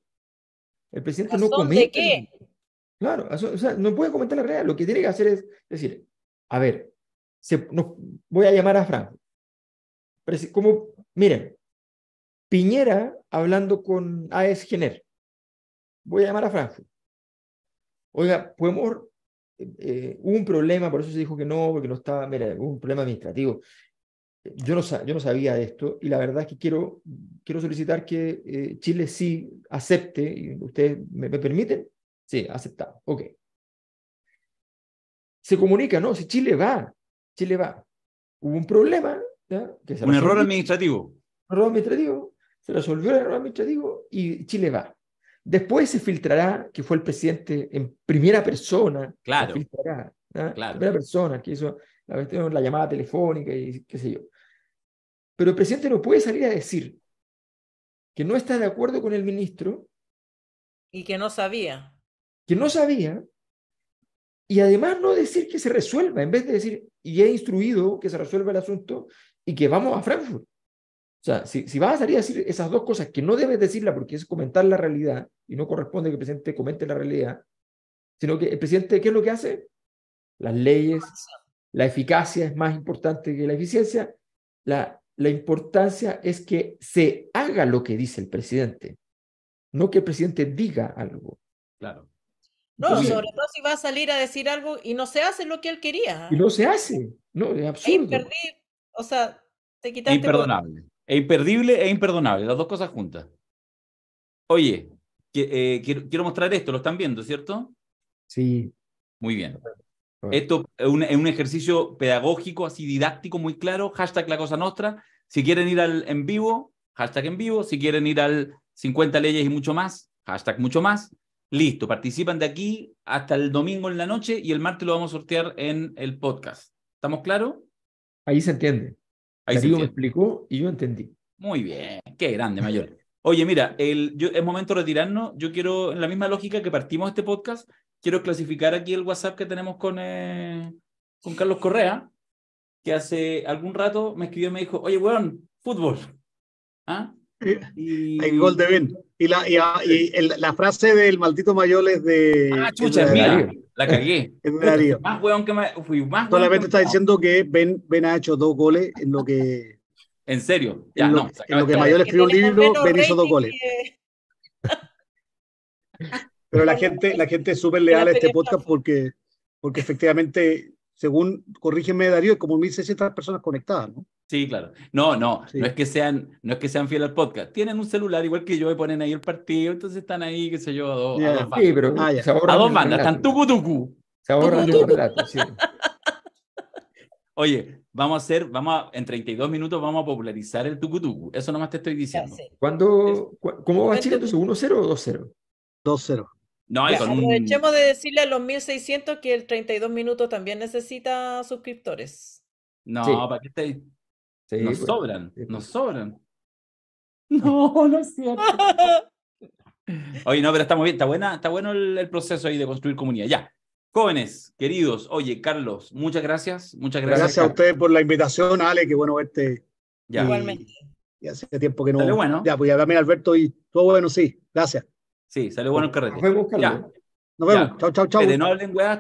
Speaker 3: El presidente no comenta. ¿De qué? Claro, no puede comentar la realidad. Lo que tiene que hacer es decir, a ver, voy a llamar a Franco. Como, miren, Piñera hablando con AES Gener voy a llamar a Frankfurt. Oiga, podemos, eh, eh, hubo un problema, por eso se dijo que no, porque no estaba, mira, hubo un problema administrativo. Eh, yo no, sabía de esto y la verdad es que quiero, solicitar que Chile sí acepte, ¿ustedes me, permiten? Sí, aceptado, ok. Se comunica, no, si Chile va, Chile va. Hubo un problema.
Speaker 4: Que se un error administrativo.
Speaker 3: Un error administrativo, se resolvió el error administrativo y Chile va. Después se filtrará que fue el presidente en primera persona. Claro. Filtrará, ¿ah? Primera persona que hizo la, la llamada telefónica y qué sé yo. Pero el presidente no puede salir a decir que no está de acuerdo con el ministro.
Speaker 2: Y que no sabía.
Speaker 3: Que no sabía. Y además no decir que se resuelva, en vez de decir, y he instruido que se resuelva el asunto y que vamos a Frankfurt. O sea, si, vas a salir a decir esas dos cosas que no debes decirla porque es comentar la realidad y no corresponde que el presidente comente la realidad, sino que el presidente, ¿qué es lo que hace? Las leyes, la eficacia es más importante que la eficiencia. La, la importancia es que se haga lo que dice el presidente, no que el presidente diga algo. Claro.
Speaker 2: No, sobre todo si va a salir a decir algo y no se hace lo que él quería.
Speaker 4: Y no se hace. No, es absurdo.
Speaker 2: o sea, te quitaste. Imperdonable.
Speaker 4: Es imperdible e imperdonable, las dos cosas juntas. Oye, eh, quiero, mostrar esto, lo están viendo, ¿cierto? Sí. Muy bien. Esto es un, ejercicio pedagógico, así didáctico, muy claro. Hashtag la cosa nostra. Si quieren ir al en vivo, hashtag en vivo. Si quieren ir al 50 leyes y mucho más, hashtag mucho más. Listo, participan de aquí hasta el domingo en la noche y el martes lo vamos a sortear en el podcast. ¿Estamos claros? Ahí se entiende. Ahí sí me
Speaker 3: explicó y yo entendí.
Speaker 4: Muy bien, qué grande, mayor. Oye, mira, el, es momento de retirarnos. Yo quiero, en la misma lógica que partimos este podcast, quiero clasificar aquí el WhatsApp que tenemos con, eh, con Carlos Correa, que hace algún rato me escribió y me dijo, oye, weón, fútbol. ¿Ah? Y, gol de Ben. Y la,
Speaker 1: frase del maldito Mayoles es de. Ah, chucha, la
Speaker 4: cagué. Es Darío. Más Solamente está
Speaker 1: diciendo que ben, ben ha hecho dos goles en lo que.
Speaker 4: En serio. Ya, no. En lo que Mayoles escribió un libro, Ben hizo dos goles.
Speaker 1: Pero la gente, la gente es súper leal a este podcast porque, porque efectivamente, según, corrígeme Darío, es como 1.600 personas conectadas, ¿no?
Speaker 4: Sí, claro. No, no, no es que sean, no es que sean fieles al podcast. Tienen un celular igual que yo y ponen ahí el partido, entonces están ahí, qué sé yo, a dos, bandas. Sí, pero ah, a dos bandas, están tucu tucu. Se ahorran los relatos, sí. Oye, vamos a hacer, vamos a, en 32 minutos vamos a popularizar el tucu tucu. Eso nomás te estoy diciendo. ¿Cuándo, ¿Cómo va Chile entonces? ¿1-0
Speaker 1: o 2-0? 2-0.
Speaker 4: No, hay. Aprovechemos
Speaker 2: de decirle a los 1600 que el 32 minutos también necesita suscriptores.
Speaker 4: No, ¿para qué estéis nos pues. sobran, nos pues. sobran.
Speaker 1: No, no es cierto.
Speaker 4: oye, no, pero está muy bien, está, buena, está bueno el, proceso ahí de construir comunidad. Ya, Jóvenes, queridos, oye, Carlos, muchas gracias. Muchas gracias. Gracias a
Speaker 1: ustedes por la invitación, Ale, qué bueno verte.
Speaker 4: Igualmente. Ya
Speaker 1: hace tiempo que no. bueno. Ya, pues ya también Alberto y todo bueno, sí. Gracias.
Speaker 4: Sí, salió bueno el carrete. Nos vemos, Ya.
Speaker 1: Nos vemos. Chau, chau, chau. de no hablen